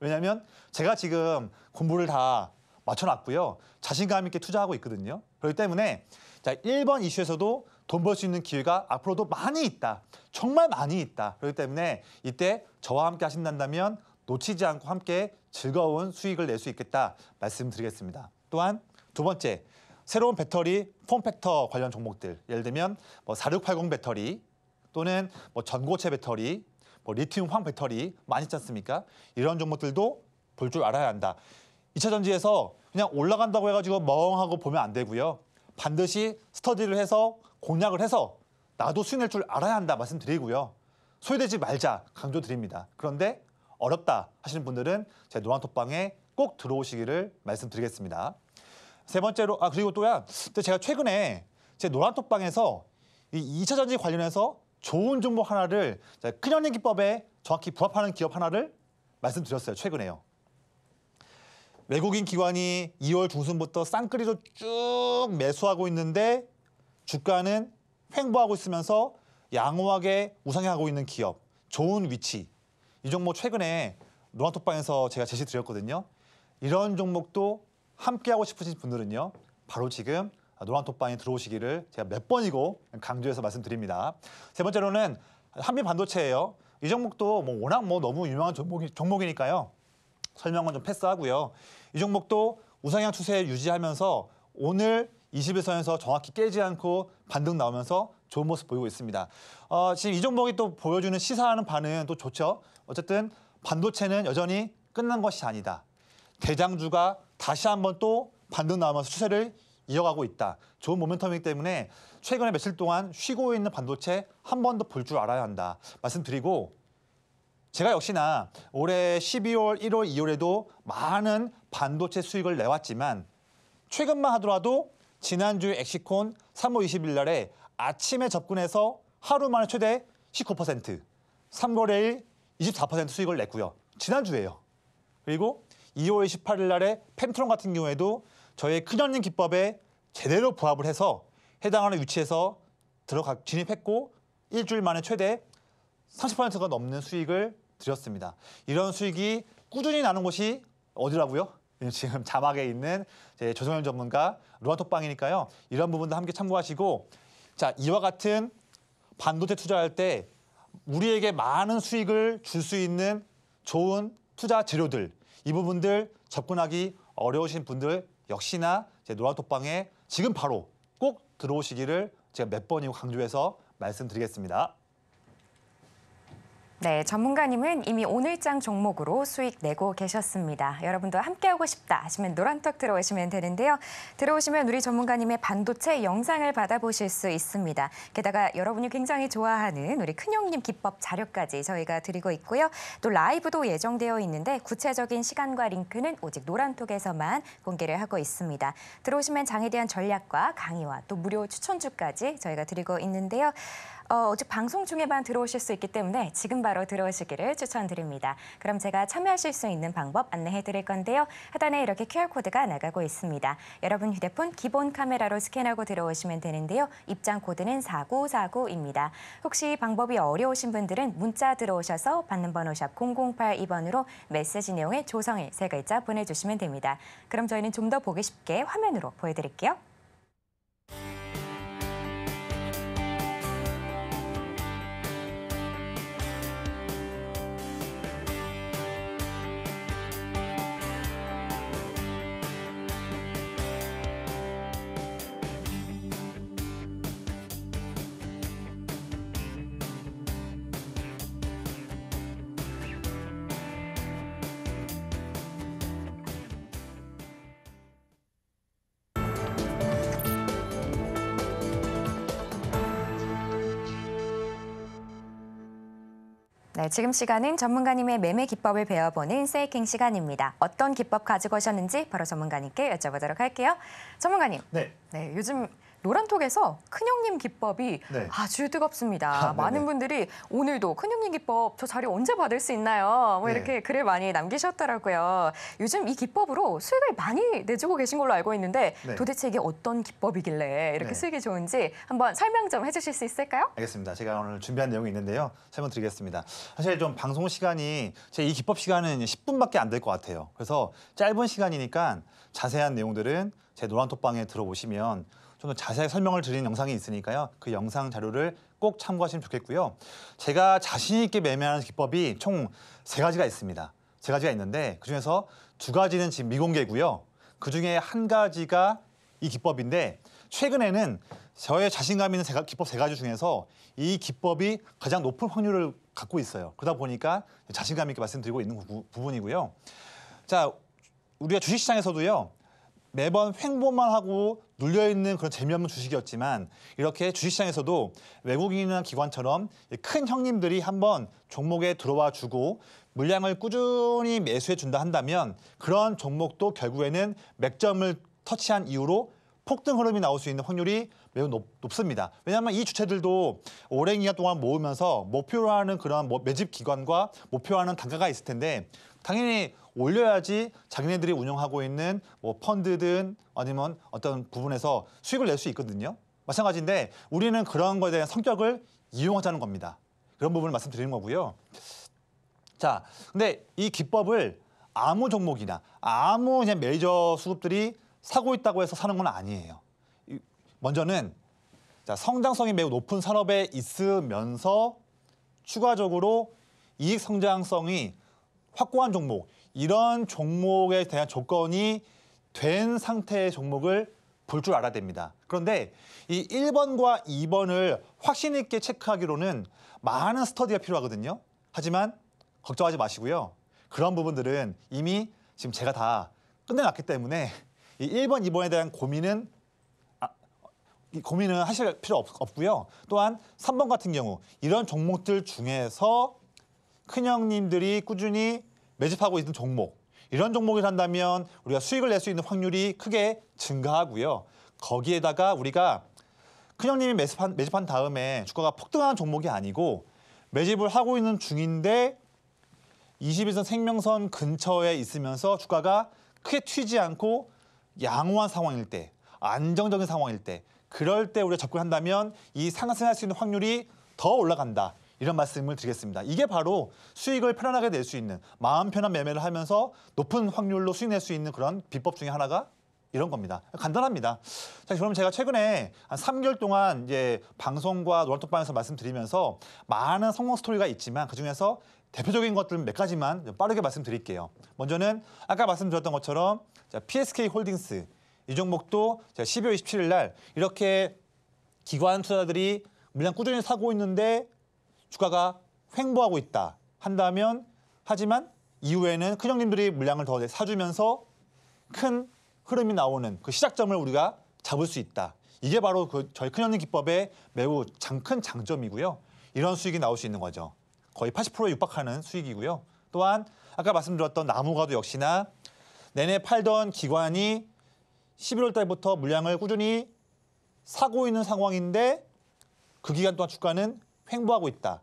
왜냐하면 제가 지금 공부를 다 맞춰놨고요. 자신감 있게 투자하고 있거든요. 그렇기 때문에 자 1번 이슈에서도 돈 벌 수 있는 기회가 앞으로도 많이 있다. 정말 많이 있다. 그렇기 때문에 이때 저와 함께 하신다면 놓치지 않고 함께 즐거운 수익을 낼 수 있겠다 말씀드리겠습니다. 또한 두 번째, 새로운 배터리 폼팩터 관련 종목들 예를 들면 뭐4680 배터리 또는 뭐 전고체 배터리, 뭐 리튬 황 배터리 많이 있지 않습니까? 이런 종목들도 볼 줄 알아야 한다. 2차 전지에서 그냥 올라간다고 해가지고 멍하고 보면 안 되고요. 반드시 스터디를 해서 공략을 해서 나도 수익낼 줄 알아야 한다 말씀드리고요. 소외되지 말자 강조드립니다. 그런데 어렵다 하시는 분들은 제 노란톡방에 꼭 들어오시기를 말씀드리겠습니다. 세 번째로 아 그리고 또야 제가 최근에 제 노란톡방에서 이 2차 전지 관련해서 좋은 종목 하나를 큰형님 기법에 정확히 부합하는 기업 하나를 말씀드렸어요. 최근에요. 외국인 기관이 2월 중순부터 쌍끌이로 쭉 매수하고 있는데 주가는 횡보하고 있으면서 양호하게 우상향하고 있는 기업, 좋은 위치. 이 종목 최근에 노란톡방에서 제가 제시 드렸거든요. 이런 종목도 함께 하고 싶으신 분들은요. 바로 지금 노란톡방에 들어오시기를 제가 몇 번이고 강조해서 말씀드립니다. 세 번째로는 한미 반도체예요. 이 종목도 뭐 워낙 뭐 너무 유명한 종목이, 종목이니까요. 설명은 좀 패스하고요. 이 종목도 우상향 추세 유지하면서 오늘 21선에서 정확히 깨지 않고 반등 나오면서 좋은 모습 보이고 있습니다. 어, 지금 이 종목이 또 보여주는 시사하는 반응 은또 좋죠. 어쨌든 반도체는 여전히 끝난 것이 아니다. 대장주가 다시 한번 또 반등 나오면서 추세를 이어가고 있다. 좋은 모멘텀이기 때문에 최근에 며칠 동안 쉬고 있는 반도체 한 번 더 볼 줄 알아야 한다. 말씀드리고 제가 역시나 올해 12월, 1월, 2월에도 많은 반도체 수익을 내왔지만 최근만 하더라도 지난주 엑시콘 3월 20일 날에 아침에 접근해서 하루 만에 최대 19%, 3거래일 24% 수익을 냈고요. 지난주에요. 그리고 2월 28일 날에 펜트론 같은 경우에도 저의 큰형님 기법에 제대로 부합을 해서 해당하는 위치에서 들어가 진입했고 일주일 만에 최대 30%가 넘는 수익을 드렸습니다. 이런 수익이 꾸준히 나는 곳이 어디라고요? 예, 지금 자막에 있는 조성현 전문가 루아톡방이니까요. 이런 부분도 함께 참고하시고 자 이와 같은 반도체 투자할 때 우리에게 많은 수익을 줄 수 있는 좋은 투자 재료들 이 부분들 접근하기 어려우신 분들 역시나 제 노란톡방에 지금 바로 꼭 들어오시기를 제가 몇 번이고 강조해서 말씀드리겠습니다. 네, 전문가님은 이미 오늘장 종목으로 수익 내고 계셨습니다. 여러분도 함께하고 싶다 하시면 노란턱 들어오시면 되는데요. 들어오시면 우리 전문가님의 반도체 영상을 받아보실 수 있습니다. 게다가 여러분이 굉장히 좋아하는 우리 큰형님 기법 자료까지 저희가 드리고 있고요. 또 라이브도 예정되어 있는데 구체적인 시간과 링크는 오직 노란톡에서만 공개를 하고 있습니다. 들어오시면 장에 대한 전략과 강의와 또 무료 추천주까지 저희가 드리고 있는데요. 어, 어제 방송 중에만 들어오실 수 있기 때문에 지금 바로 들어오시기를 추천드립니다. 그럼 제가 참여하실 수 있는 방법 안내해 드릴 건데요. 하단에 이렇게 QR코드가 나가고 있습니다. 여러분 휴대폰 기본 카메라로 스캔하고 들어오시면 되는데요. 입장 코드는 4949입니다. 혹시 방법이 어려우신 분들은 문자 들어오셔서 받는 번호 샵 0082번으로 메시지 내용에 조성일 세 글자 보내주시면 됩니다. 그럼 저희는 좀 더 보기 쉽게 화면으로 보여드릴게요. 네, 지금 시간은 전문가님의 매매 기법을 배워보는 세이킹 시간입니다. 어떤 기법 가지고 오셨는지 바로 전문가님께 여쭤보도록 할게요. 전문가님. 네. 네, 요즘 노란톡에서 큰형님 기법이 네. 아주 뜨겁습니다. 아, 많은 분들이 오늘도 큰형님 기법 저자리 언제 받을 수 있나요? 뭐 네. 이렇게 네. 글을 많이 남기셨더라고요. 요즘 이 기법으로 수익을 많이 내주고 계신 걸로 알고 있는데 네. 도대체 이게 어떤 기법이길래 이렇게 네. 수익이 좋은지 한번 설명 좀 해주실 수 있을까요? 알겠습니다. 제가 오늘 준비한 내용이 있는데요. 설명드리겠습니다. 사실 좀 방송 시간이 제 이 기법 시간은 10분밖에 안 될 것 같아요. 그래서 짧은 시간이니까 자세한 내용들은 제 노란톡방에 들어오시면 좀더 자세하게 설명을 드리는 영상이 있으니까요. 그 영상 자료를 꼭 참고하시면 좋겠고요. 제가 자신 있게 매매하는 기법이 총 세 가지가 있습니다. 세 가지가 있는데 그중에서 두 가지는 지금 미공개고요. 그중에 한 가지가 이 기법인데 최근에는 저의 자신감 있는 기법 세 가지 중에서 이 기법이 가장 높은 확률을 갖고 있어요. 그러다 보니까 자신감 있게 말씀드리고 있는 부분이고요. 자, 우리가 주식시장에서도요. 매번 횡보만 하고 눌려있는 그런 재미없는 주식이었지만 이렇게 주식시장에서도 외국인이나 기관처럼 큰 형님들이 한번 종목에 들어와 주고 물량을 꾸준히 매수해 준다 한다면 그런 종목도 결국에는 맥점을 터치한 이후로 폭등 흐름이 나올 수 있는 확률이 매우 높, 습니다 왜냐하면 이 주체들도 오랜 기간 동안 모으면서 목표로 하는 그런 뭐 매집 기관과 목표하는 단가가 있을 텐데 당연히 올려야지 자기네들이 운영하고 있는 뭐 펀드든 아니면 어떤 부분에서 수익을 낼 수 있거든요. 마찬가지인데 우리는 그런 거에 대한 성격을 이용하자는 겁니다. 그런 부분을 말씀드리는 거고요. 자, 근데 이 기법을 아무 종목이나 아무 그냥 메이저 수급들이 사고 있다고 해서 사는 건 아니에요. 먼저는 자, 성장성이 매우 높은 산업에 있으면서 추가적으로 이익 성장성이 확고한 종목 이런 종목에 대한 조건이 된 상태의 종목을 볼 줄 알아야 됩니다. 그런데 이 1번과 2번을 확신 있게 체크하기로는 많은 스터디가 필요하거든요. 하지만 걱정하지 마시고요. 그런 부분들은 이미 지금 제가 다 끝내놨기 때문에 이 1번, 2번에 대한 고민은 아, 고민은 하실 필요 없, 없고요. 또한 3번 같은 경우 이런 종목들 중에서 큰형님들이 꾸준히 매집하고 있는 종목 이런 종목을 산다면 우리가 수익을 낼 수 있는 확률이 크게 증가하고요. 거기에다가 우리가 큰형님이 매집한, 매집한 다음에 주가가 폭등하는 종목이 아니고 매집을 하고 있는 중인데 21선 생명선 근처에 있으면서 주가가 크게 튀지 않고 양호한 상황일 때, 안정적인 상황일 때, 그럴 때 우리가 접근한다면 이 상승할 수 있는 확률이 더 올라간다. 이런 말씀을 드리겠습니다. 이게 바로 수익을 편안하게 낼 수 있는 마음 편한 매매를 하면서 높은 확률로 수익 낼 수 있는 그런 비법 중에 하나가 이런 겁니다. 간단합니다. 자, 그럼 제가 최근에 한 3개월 동안 이제 방송과 노란톡방에서 말씀드리면서 많은 성공 스토리가 있지만 그중에서 대표적인 것들 몇 가지만 빠르게 말씀드릴게요. 먼저는 아까 말씀드렸던 것처럼 PSK 홀딩스 이 종목도 제가 12월 27일 날 이렇게 기관 투자들이 물량 꾸준히 사고 있는데 주가가 횡보하고 있다 한다면 하지만 이후에는 큰 형님들이 물량을 더 사주면서 큰 흐름이 나오는 그 시작점을 우리가 잡을 수 있다. 이게 바로 그 저희 큰 형님 기법의 매우 장, 큰 장점이고요. 이런 수익이 나올 수 있는 거죠. 거의 80%에 육박하는 수익이고요. 또한 아까 말씀드렸던 나무가도 역시나 내내 팔던 기관이 11월 달부터 물량을 꾸준히 사고 있는 상황인데 그 기간 동안 주가는 횡보하고 있다.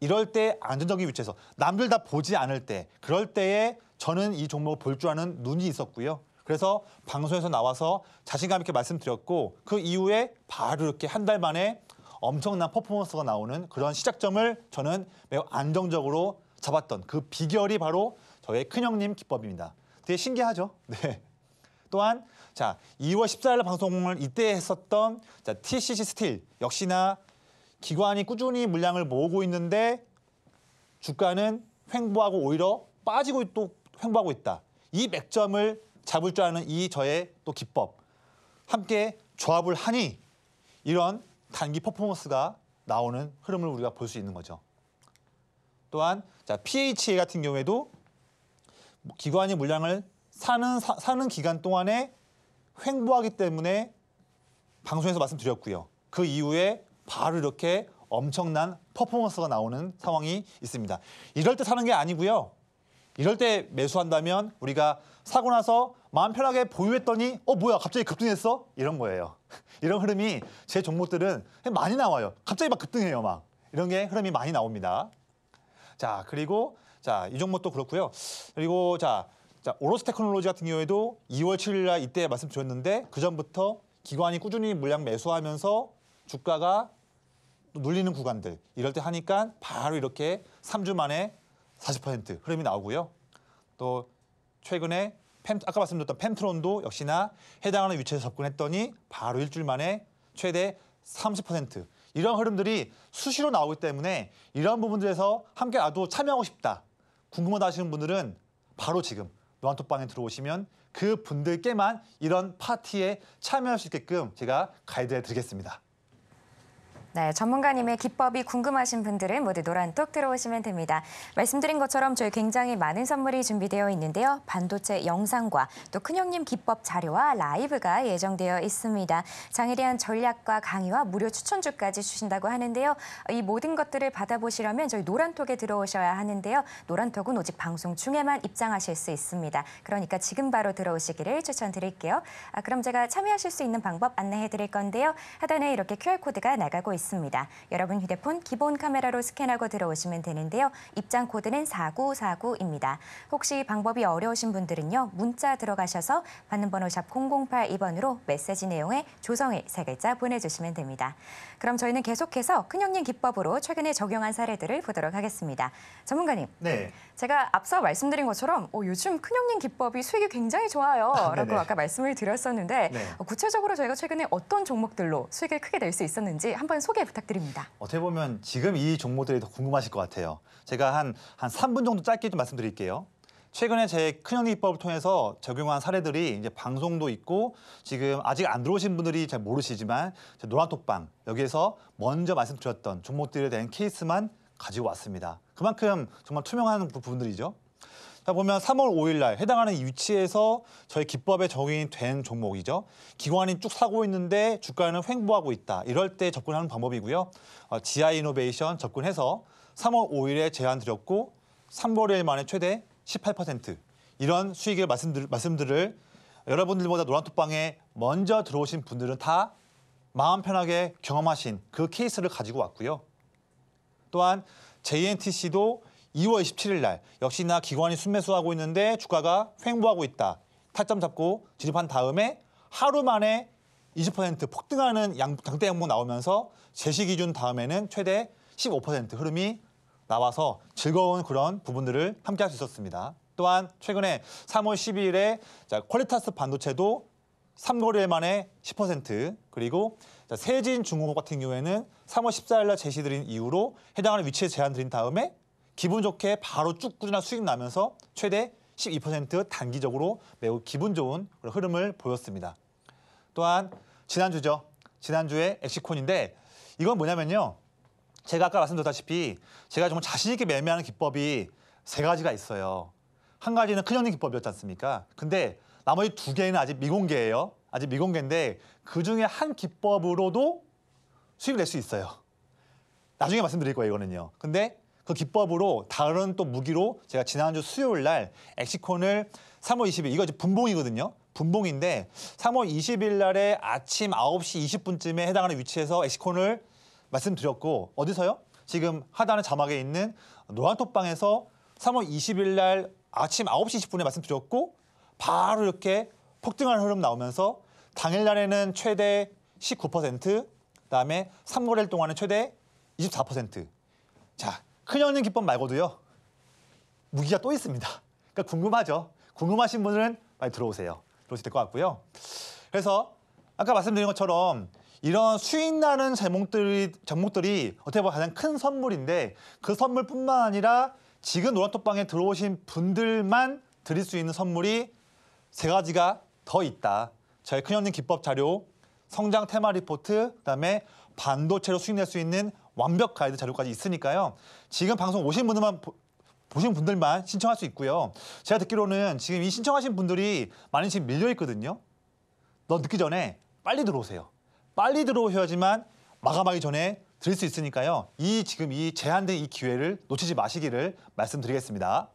이럴 때안정적인 위치에서 남들 다 보지 않을 때 그럴 때에 저는 이 종목을 볼 줄 아는 눈이 있었고요. 그래서 방송에서 나와서 자신감 있게 말씀드렸고 그 이후에 바로 이렇게 한 달 만에 엄청난 퍼포먼스가 나오는 그런 시작점을 저는 매우 안정적으로 잡았던 그 비결이 바로 저의 큰형님 기법입니다. 되게 신기하죠? 네. 또한 자 2월 14일 방송을 이때 했었던 자, TCC 스틸 역시나 기관이 꾸준히 물량을 모으고 있는데 주가는 횡보하고 오히려 빠지고 또 횡보하고 있다. 이 맥점을 잡을 줄 아는 이 저의 또 기법. 함께 조합을 하니 이런 단기 퍼포먼스가 나오는 흐름을 우리가 볼 수 있는 거죠. 또한 자, PHA e 같은 경우에도 뭐 기관이 물량을 사는 사, 사는 기간 동안에 횡보하기 때문에 방송에서 말씀드렸고요. 그 이후에 바로 이렇게 엄청난 퍼포먼스가 나오는 상황이 있습니다. 이럴 때 사는 게 아니고요. 이럴 때 매수한다면 우리가 사고 나서 마음 편하게 보유했더니 어 뭐야 갑자기 급등했어? 이런 거예요. 이런 흐름이 제 종목들은 많이 나와요. 갑자기 막 급등해요 막. 이런 게 흐름이 많이 나옵니다. 자 그리고 자이 종목도 그렇고요. 그리고 자, 자 오로스 테크놀로지 같은 경우에도 2월 7일 날 이때 말씀드렸는데 그 전부터 기관이 꾸준히 물량 매수하면서 주가가 눌리는 구간들 이럴 때 하니까 바로 이렇게 3주 만에 40% 흐름이 나오고요. 또 최근에 펜, 아까 말씀드렸던 펜트론도 역시나 해당하는 위치에 접근했더니 바로 일주일 만에 최대 30% 이런 흐름들이 수시로 나오기 때문에 이러한 부분들에서 함께 나도 참여하고 싶다. 궁금하다 하시는 분들은 바로 지금 노안톡방에 들어오시면 그 분들께만 이런 파티에 참여할 수 있게끔 제가 가이드해 드리겠습니다. 네, 전문가님의 기법이 궁금하신 분들은 모두 노란톡 들어오시면 됩니다. 말씀드린 것처럼 저희 굉장히 많은 선물이 준비되어 있는데요. 반도체 영상과 또 큰형님 기법 자료와 라이브가 예정되어 있습니다. 장에 대한 전략과 강의와 무료 추천주까지 주신다고 하는데요. 이 모든 것들을 받아보시려면 저희 노란톡에 들어오셔야 하는데요. 노란톡은 오직 방송 중에만 입장하실 수 있습니다. 그러니까 지금 바로 들어오시기를 추천드릴게요. 아, 그럼 제가 참여하실 수 있는 방법 안내해 드릴 건데요. 하단에 이렇게 QR코드가 나가고 있습니다. 있습니다. 여러분 휴대폰 기본 카메라로 스캔하고 들어오시면 되는데요. 입장 코드는 4949입니다. 혹시 방법이 어려우신 분들은요. 문자 들어가셔서 받는 번호 샵 0082번으로 메시지 내용에 조성일 세 글자 보내주시면 됩니다. 그럼 저희는 계속해서 큰형님 기법으로 최근에 적용한 사례들을 보도록 하겠습니다. 전문가님, 네. 제가 앞서 말씀드린 것처럼 어, 요즘 큰형님 기법이 수익이 굉장히 좋아요 아, 라고 아까 말씀을 드렸었는데 네. 어, 구체적으로 저희가 최근에 어떤 종목들로 수익을 크게 낼 수 있었는지 한번 소개 소개 부탁드립니다. 어떻게 보면 지금 이 종목들이 더 궁금하실 것 같아요. 제가 한, 한 3분 정도 짧게 좀 말씀드릴게요. 최근에 제 큰형리 입법을 통해서 적용한 사례들이 이제 방송도 있고 지금 아직 안 들어오신 분들이 잘 모르시지만 노란톡방 여기에서 먼저 말씀드렸던 종목들에 대한 케이스만 가지고 왔습니다. 그만큼 정말 투명한 부분들이죠. 자 보면 3월 5일 날 해당하는 위치에서 저희 기법에 적용이 된 종목이죠. 기관이 쭉 사고 있는데 주가는 횡보하고 있다. 이럴 때 접근하는 방법이고요. 어, 지하 이노베이션 접근해서 3월 5일에 제안 드렸고 3월일 만에 최대 18% 이런 수익의 말씀들, 말씀들을 여러분들보다 노란톡방에 먼저 들어오신 분들은 다 마음 편하게 경험하신 그 케이스를 가지고 왔고요. 또한 JNTC도 2월 27일 날 역시나 기관이 순매수하고 있는데 주가가 횡보하고 있다. 타점 잡고 진입한 다음에 하루 만에 20% 폭등하는 양, 장대 양봉 나오면서 제시 기준 다음에는 최대 15% 흐름이 나와서 즐거운 그런 부분들을 함께 할 수 있었습니다. 또한 최근에 3월 12일에 자, 퀄리타스 반도체도 3거래일 만에 10% 그리고 세진 중공업 같은 경우에는 3월 14일 날 제시드린 이후로 해당하는 위치에 제한 드린 다음에 기분 좋게 바로 쭉 꾸준한 수익 나면서 최대 12% 단기적으로 매우 기분 좋은 흐름을 보였습니다. 또한 지난주죠. 지난주에 엑시콘인데 이건 뭐냐면요. 제가 아까 말씀드렸다시피 제가 정말 자신 있게 매매하는 기법이 세 가지가 있어요. 한 가지는 큰형님 기법이었지 않습니까? 근데 나머지 두 개는 아직 미공개예요. 아직 미공개인데 그중에 한 기법으로도 수익을 낼 수 있어요. 나중에 말씀드릴 거예요, 이거는요. 근데 그 기법으로 다른 또 무기로 제가 지난주 수요일 날 엑시콘을 3월 20일 이거 이제 분봉이거든요. 분봉인데 3월 20일 날에 아침 9시 20분쯤에 해당하는 위치에서 엑시콘을 말씀드렸고 어디서요? 지금 하단의 자막에 있는 노란톡방에서 3월 20일 날 아침 9시 20분에 말씀드렸고 바로 이렇게 폭등한 흐름 나오면서 당일 날에는 최대 19%, 그다음에 3거래일 동안은 최대 24%. 자, 큰형님 기법 말고도요. 무기가 또 있습니다. 그러니까 궁금하죠. 궁금하신 분들은 많이 들어오세요. 들어오실 될것 같고요. 그래서 아까 말씀드린 것처럼 이런 수익 나는 제목들이, 제목들이 어떻게 보면 가장 큰 선물인데 그 선물뿐만 아니라 지금 노란톡방에 들어오신 분들만 드릴 수 있는 선물이 세 가지가 더 있다. 저희 큰형님 기법 자료, 성장 테마 리포트, 그다음에 반도체로 수익 낼 수 있는 완벽 가이드 자료까지 있으니까요. 지금 방송 오신 분들만 보, 신 분들만 신청할 수 있고요. 제가 듣기로는 지금 이 신청하신 분들이 많이 지금 밀려 있거든요. 너 늦기 전에 빨리 들어오세요. 빨리 들어오셔야지만 마감하기 전에 들을 수 있으니까요. 이 지금 이 제한된 이 기회를 놓치지 마시기를 말씀드리겠습니다.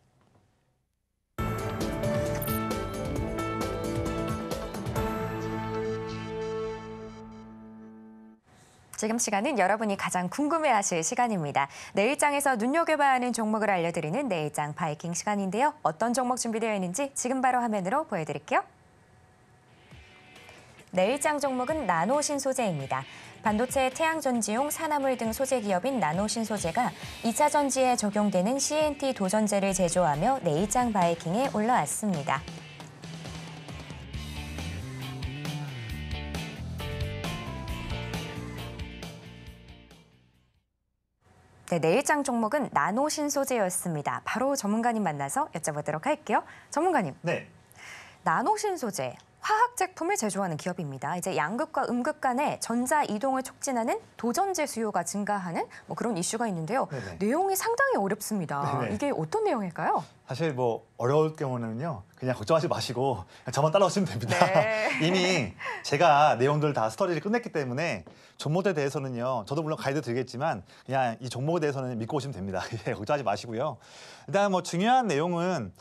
지금 시간은 여러분이 가장 궁금해하실 시간입니다. 내일장에서 네, 눈여겨봐야 하는 종목을 알려드리는 내일장 네, 바이킹 시간인데요. 어떤 종목 준비되어 있는지 지금 바로 화면으로 보여드릴게요. 내일장 네, 종목은 나노신 소재입니다. 반도체 태양 전지용 산화물 등 소재 기업인 나노신 소재가 2차 전지에 적용되는 CNT 도전제를 제조하며 내일장 바이킹에 올라왔습니다. 네, 내일장 종목은 나노신 소재였습니다. 바로 전문가님 만나서 여쭤보도록 할게요. 전문가님. 네. 나노신 소재 화학 제품을 제조하는 기업입니다. 이제 양극과 음극 간의 전자 이동을 촉진하는 도전제 수요가 증가하는 뭐 그런 이슈가 있는데요. 네네. 내용이 상당히 어렵습니다. 네네. 이게 어떤 내용일까요? 사실 뭐 어려울 경우는요. 그냥 걱정하지 마시고 그냥 저만 따라오시면 됩니다. 네. 이미 제가 내용들 다스토리를 끝냈기 때문에 종목에 대해서는요. 저도 물론 가이드 드리겠지만 그냥 이 종목에 대해서는 믿고 오시면 됩니다. 예, 걱정하지 마시고요. 일단 뭐 중요한 내용은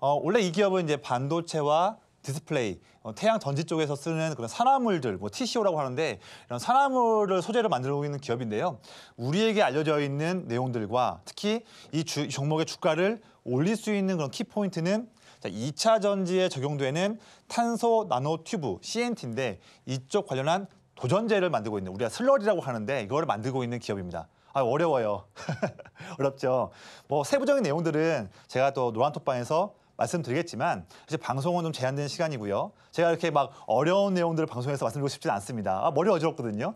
어, 원래 이 기업은 이제 반도체와 디스플레이 어, 태양 전지 쪽에서 쓰는 그런 산화물들, 뭐 TCO라고 하는데 이런 산화물을 소재로 만들고 있는 기업인데요. 우리에게 알려져 있는 내용들과 특히 이 주, 종목의 주가를 올릴 수 있는 그런 키포인트는 자, 2차 전지에 적용되는 탄소 나노 튜브 CNT인데 이쪽 관련한 도전제를 만들고 있는 우리가 슬러리라고 하는데 이걸 만들고 있는 기업입니다. 아 어려워요. 어렵죠. 뭐 세부적인 내용들은 제가 또 노란톡방에서 말씀드리겠지만 사실 방송은 좀 제한된 시간이고요. 제가 이렇게 막 어려운 내용들을 방송에서 말씀드리고 싶지는 않습니다. 아, 머리 어지럽거든요.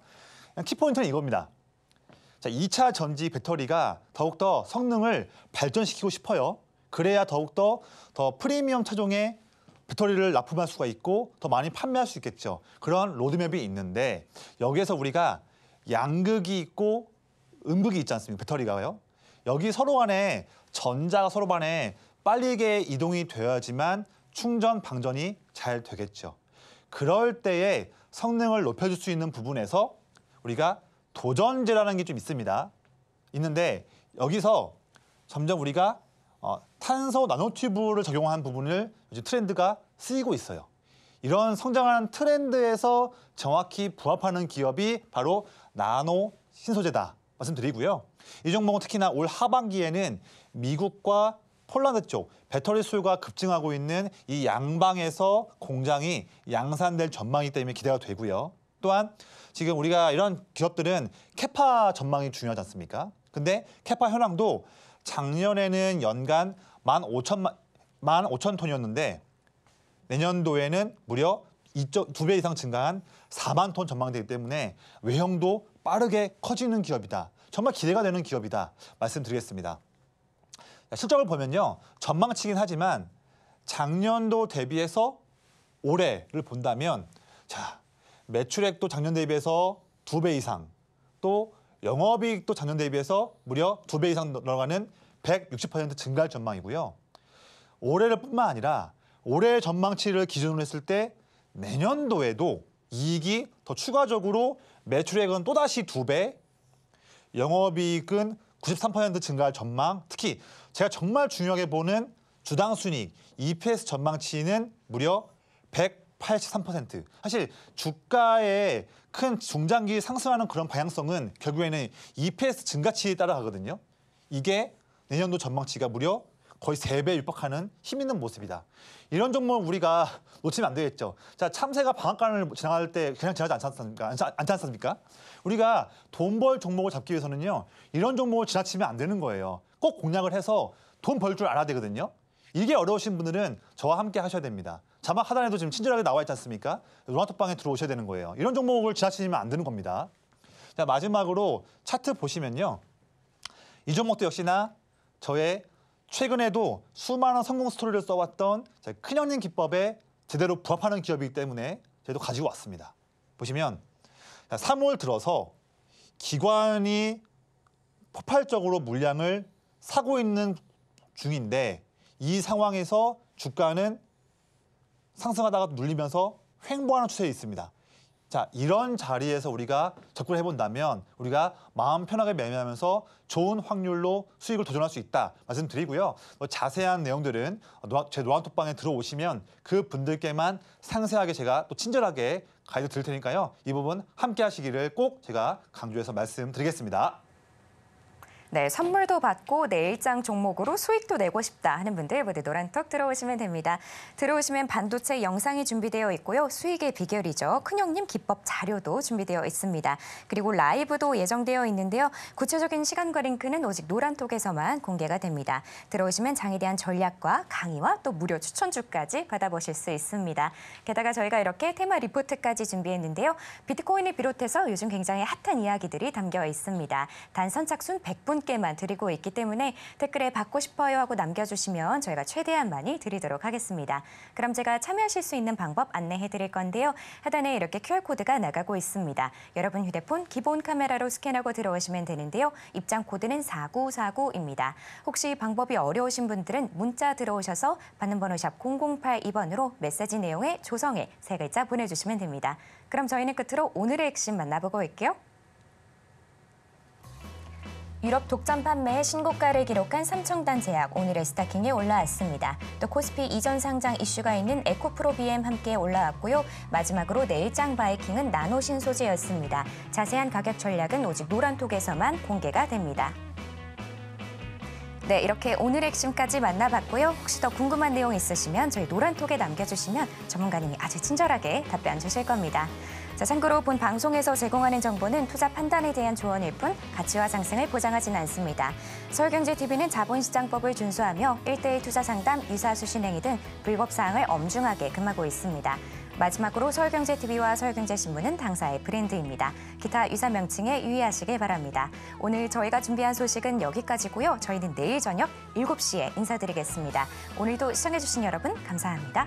키포인트는 이겁니다. 자, 2차 전지 배터리가 더욱더 성능을 발전시키고 싶어요. 그래야 더욱더 더 프리미엄 차종의 배터리를 납품할 수가 있고 더 많이 판매할 수 있겠죠. 그런 로드맵이 있는데 여기에서 우리가 양극이 있고 음극이 있지 않습니까? 배터리가요. 여기 서로 간에 전자가 서로 간에 빨리게 이동이 되어야지만 충전 방전이 잘 되겠죠. 그럴 때에 성능을 높여줄 수 있는 부분에서 우리가 도전제라는 게 좀 있습니다. 있는데 여기서 점점 우리가 어, 탄소 나노튜브를 적용한 부분을 요즘 트렌드가 쓰이고 있어요. 이런 성장하는 트렌드에서 정확히 부합하는 기업이 바로 나노 신소재다 말씀드리고요. 이 종목은 특히나 올 하반기에는 미국과 폴란드 쪽 배터리 수요가 급증하고 있는 이 양방에서 공장이 양산될 전망이기 때문에 기대가 되고요. 또한 지금 우리가 이런 기업들은 캐파 전망이 중요하지 않습니까? 근데 캐파 현황도 작년에는 연간 만5천만만 오천 톤이었는데 내년도에는 무려 2배 이상 증가한 4만 톤 전망되기 때문에 외형도 빠르게 커지는 기업이다. 정말 기대가 되는 기업이다. 말씀드리겠습니다. 실적을 보면요. 전망치긴 하지만 작년도 대비해서 올해를 본다면 자 매출액도 작년 대비해서 두 배 이상 또 영업이익도 작년 대비해서 무려 두 배 이상 늘어가는 160% 증가할 전망이고요. 올해를 뿐만 아니라 올해 전망치를 기준으로 했을 때 내년도에도 이익이 더 추가적으로 매출액은 또다시 두배 영업이익은 93% 증가할 전망, 특히 제가 정말 중요하게 보는 주당 순이익 EPS 전망치는 무려 183%. 사실 주가의 큰 중장기 상승하는 그런 방향성은 결국에는 EPS 증가치에 따라가거든요. 이게 내년도 전망치가 무려 거의 세배 육박하는 힘있는 모습이다. 이런 종목을 우리가 놓치면 안 되겠죠. 자, 참새가 방앗간을 지나갈 때 그냥 지나지 않습니까 않지 않습니까? 우리가 돈 벌 종목을 잡기 위해서는요. 이런 종목을 지나치면 안 되는 거예요. 꼭 공략을 해서 돈 벌 줄 알아야 되거든요. 이게 어려우신 분들은 저와 함께 하셔야 됩니다. 자막 하단에도 지금 친절하게 나와 있지 않습니까? 로나톡방에 들어오셔야 되는 거예요. 이런 종목을 지나치시면 안 되는 겁니다. 자, 마지막으로 차트 보시면요. 이 종목도 역시나 저의 최근에도 수많은 성공 스토리를 써왔던 큰형님 기법에 제대로 부합하는 기업이기 때문에 저희도 가지고 왔습니다. 보시면 3월 들어서 기관이 폭발적으로 물량을 사고 있는 중인데 이 상황에서 주가는 상승하다가 눌리면서 횡보하는 추세에 있습니다. 자, 이런 자리에서 우리가 접근해 을 본다면 우리가 마음 편하게 매매하면서 좋은 확률로 수익을 도전할 수 있다 말씀드리고요. 자세한 내용들은 제 노안톡방에 들어오시면 그 분들께만 상세하게 제가 또 친절하게 가이드 드릴 테니까요. 이 부분 함께 하시기를 꼭 제가 강조해서 말씀드리겠습니다. 네, 선물도 받고 내 일장 종목으로 수익도 내고 싶다 하는 분들 모두 노란턱 들어오시면 됩니다. 들어오시면 반도체 영상이 준비되어 있고요. 수익의 비결이죠. 큰형님 기법 자료도 준비되어 있습니다. 그리고 라이브도 예정되어 있는데요. 구체적인 시간과 링크는 오직 노란톡에서만 공개가 됩니다. 들어오시면 장에 대한 전략과 강의와 또 무료 추천주까지 받아보실 수 있습니다. 게다가 저희가 이렇게 테마 리포트까지 준비했는데요. 비트코인을 비롯해서 요즘 굉장히 핫한 이야기들이 담겨 있습니다. 단선착순 100분 함께만 드리고 있기 때문에 댓글에 받고 싶어요 하고 남겨주시면 저희가 최대한 많이 드리도록 하겠습니다. 그럼 제가 참여하실 수 있는 방법 안내해 드릴 건데요. 하단에 이렇게 QR코드가 나가고 있습니다. 여러분 휴대폰 기본 카메라로 스캔하고 들어오시면 되는데요. 입장 코드는 4949입니다. 혹시 방법이 어려우신 분들은 문자 들어오셔서 받는 번호 샵 0082번으로 메시지 내용에 조성해 세 글자 보내주시면 됩니다. 그럼 저희는 끝으로 오늘의 핵심 만나보고 올게요. 유럽 독점 판매의 신고가를 기록한 삼청단 제약 오늘의 스타킹에 올라왔습니다. 또 코스피 이전 상장 이슈가 있는 에코프로 BM 함께 올라왔고요. 마지막으로 내일장 바이킹은 나노신 소재였습니다. 자세한 가격 전략은 오직 노란톡에서만 공개가 됩니다. 네, 이렇게 오늘 핵심까지 만나봤고요. 혹시 더 궁금한 내용 있으시면 저희 노란톡에 남겨주시면 전문가님이 아주 친절하게 답변 주실 겁니다. 자, 참고로 본 방송에서 제공하는 정보는 투자 판단에 대한 조언일 뿐 가치와 상승을 보장하진 않습니다. 서울경제TV는 자본시장법을 준수하며 1대일 투자 상담, 이사수신행위 등 불법 사항을 엄중하게 금하고 있습니다. 마지막으로 서울경제TV와 서울경제신문은 당사의 브랜드입니다. 기타 유사 명칭에 유의하시길 바랍니다. 오늘 저희가 준비한 소식은 여기까지고요. 저희는 내일 저녁 7시에 인사드리겠습니다. 오늘도 시청해주신 여러분 감사합니다.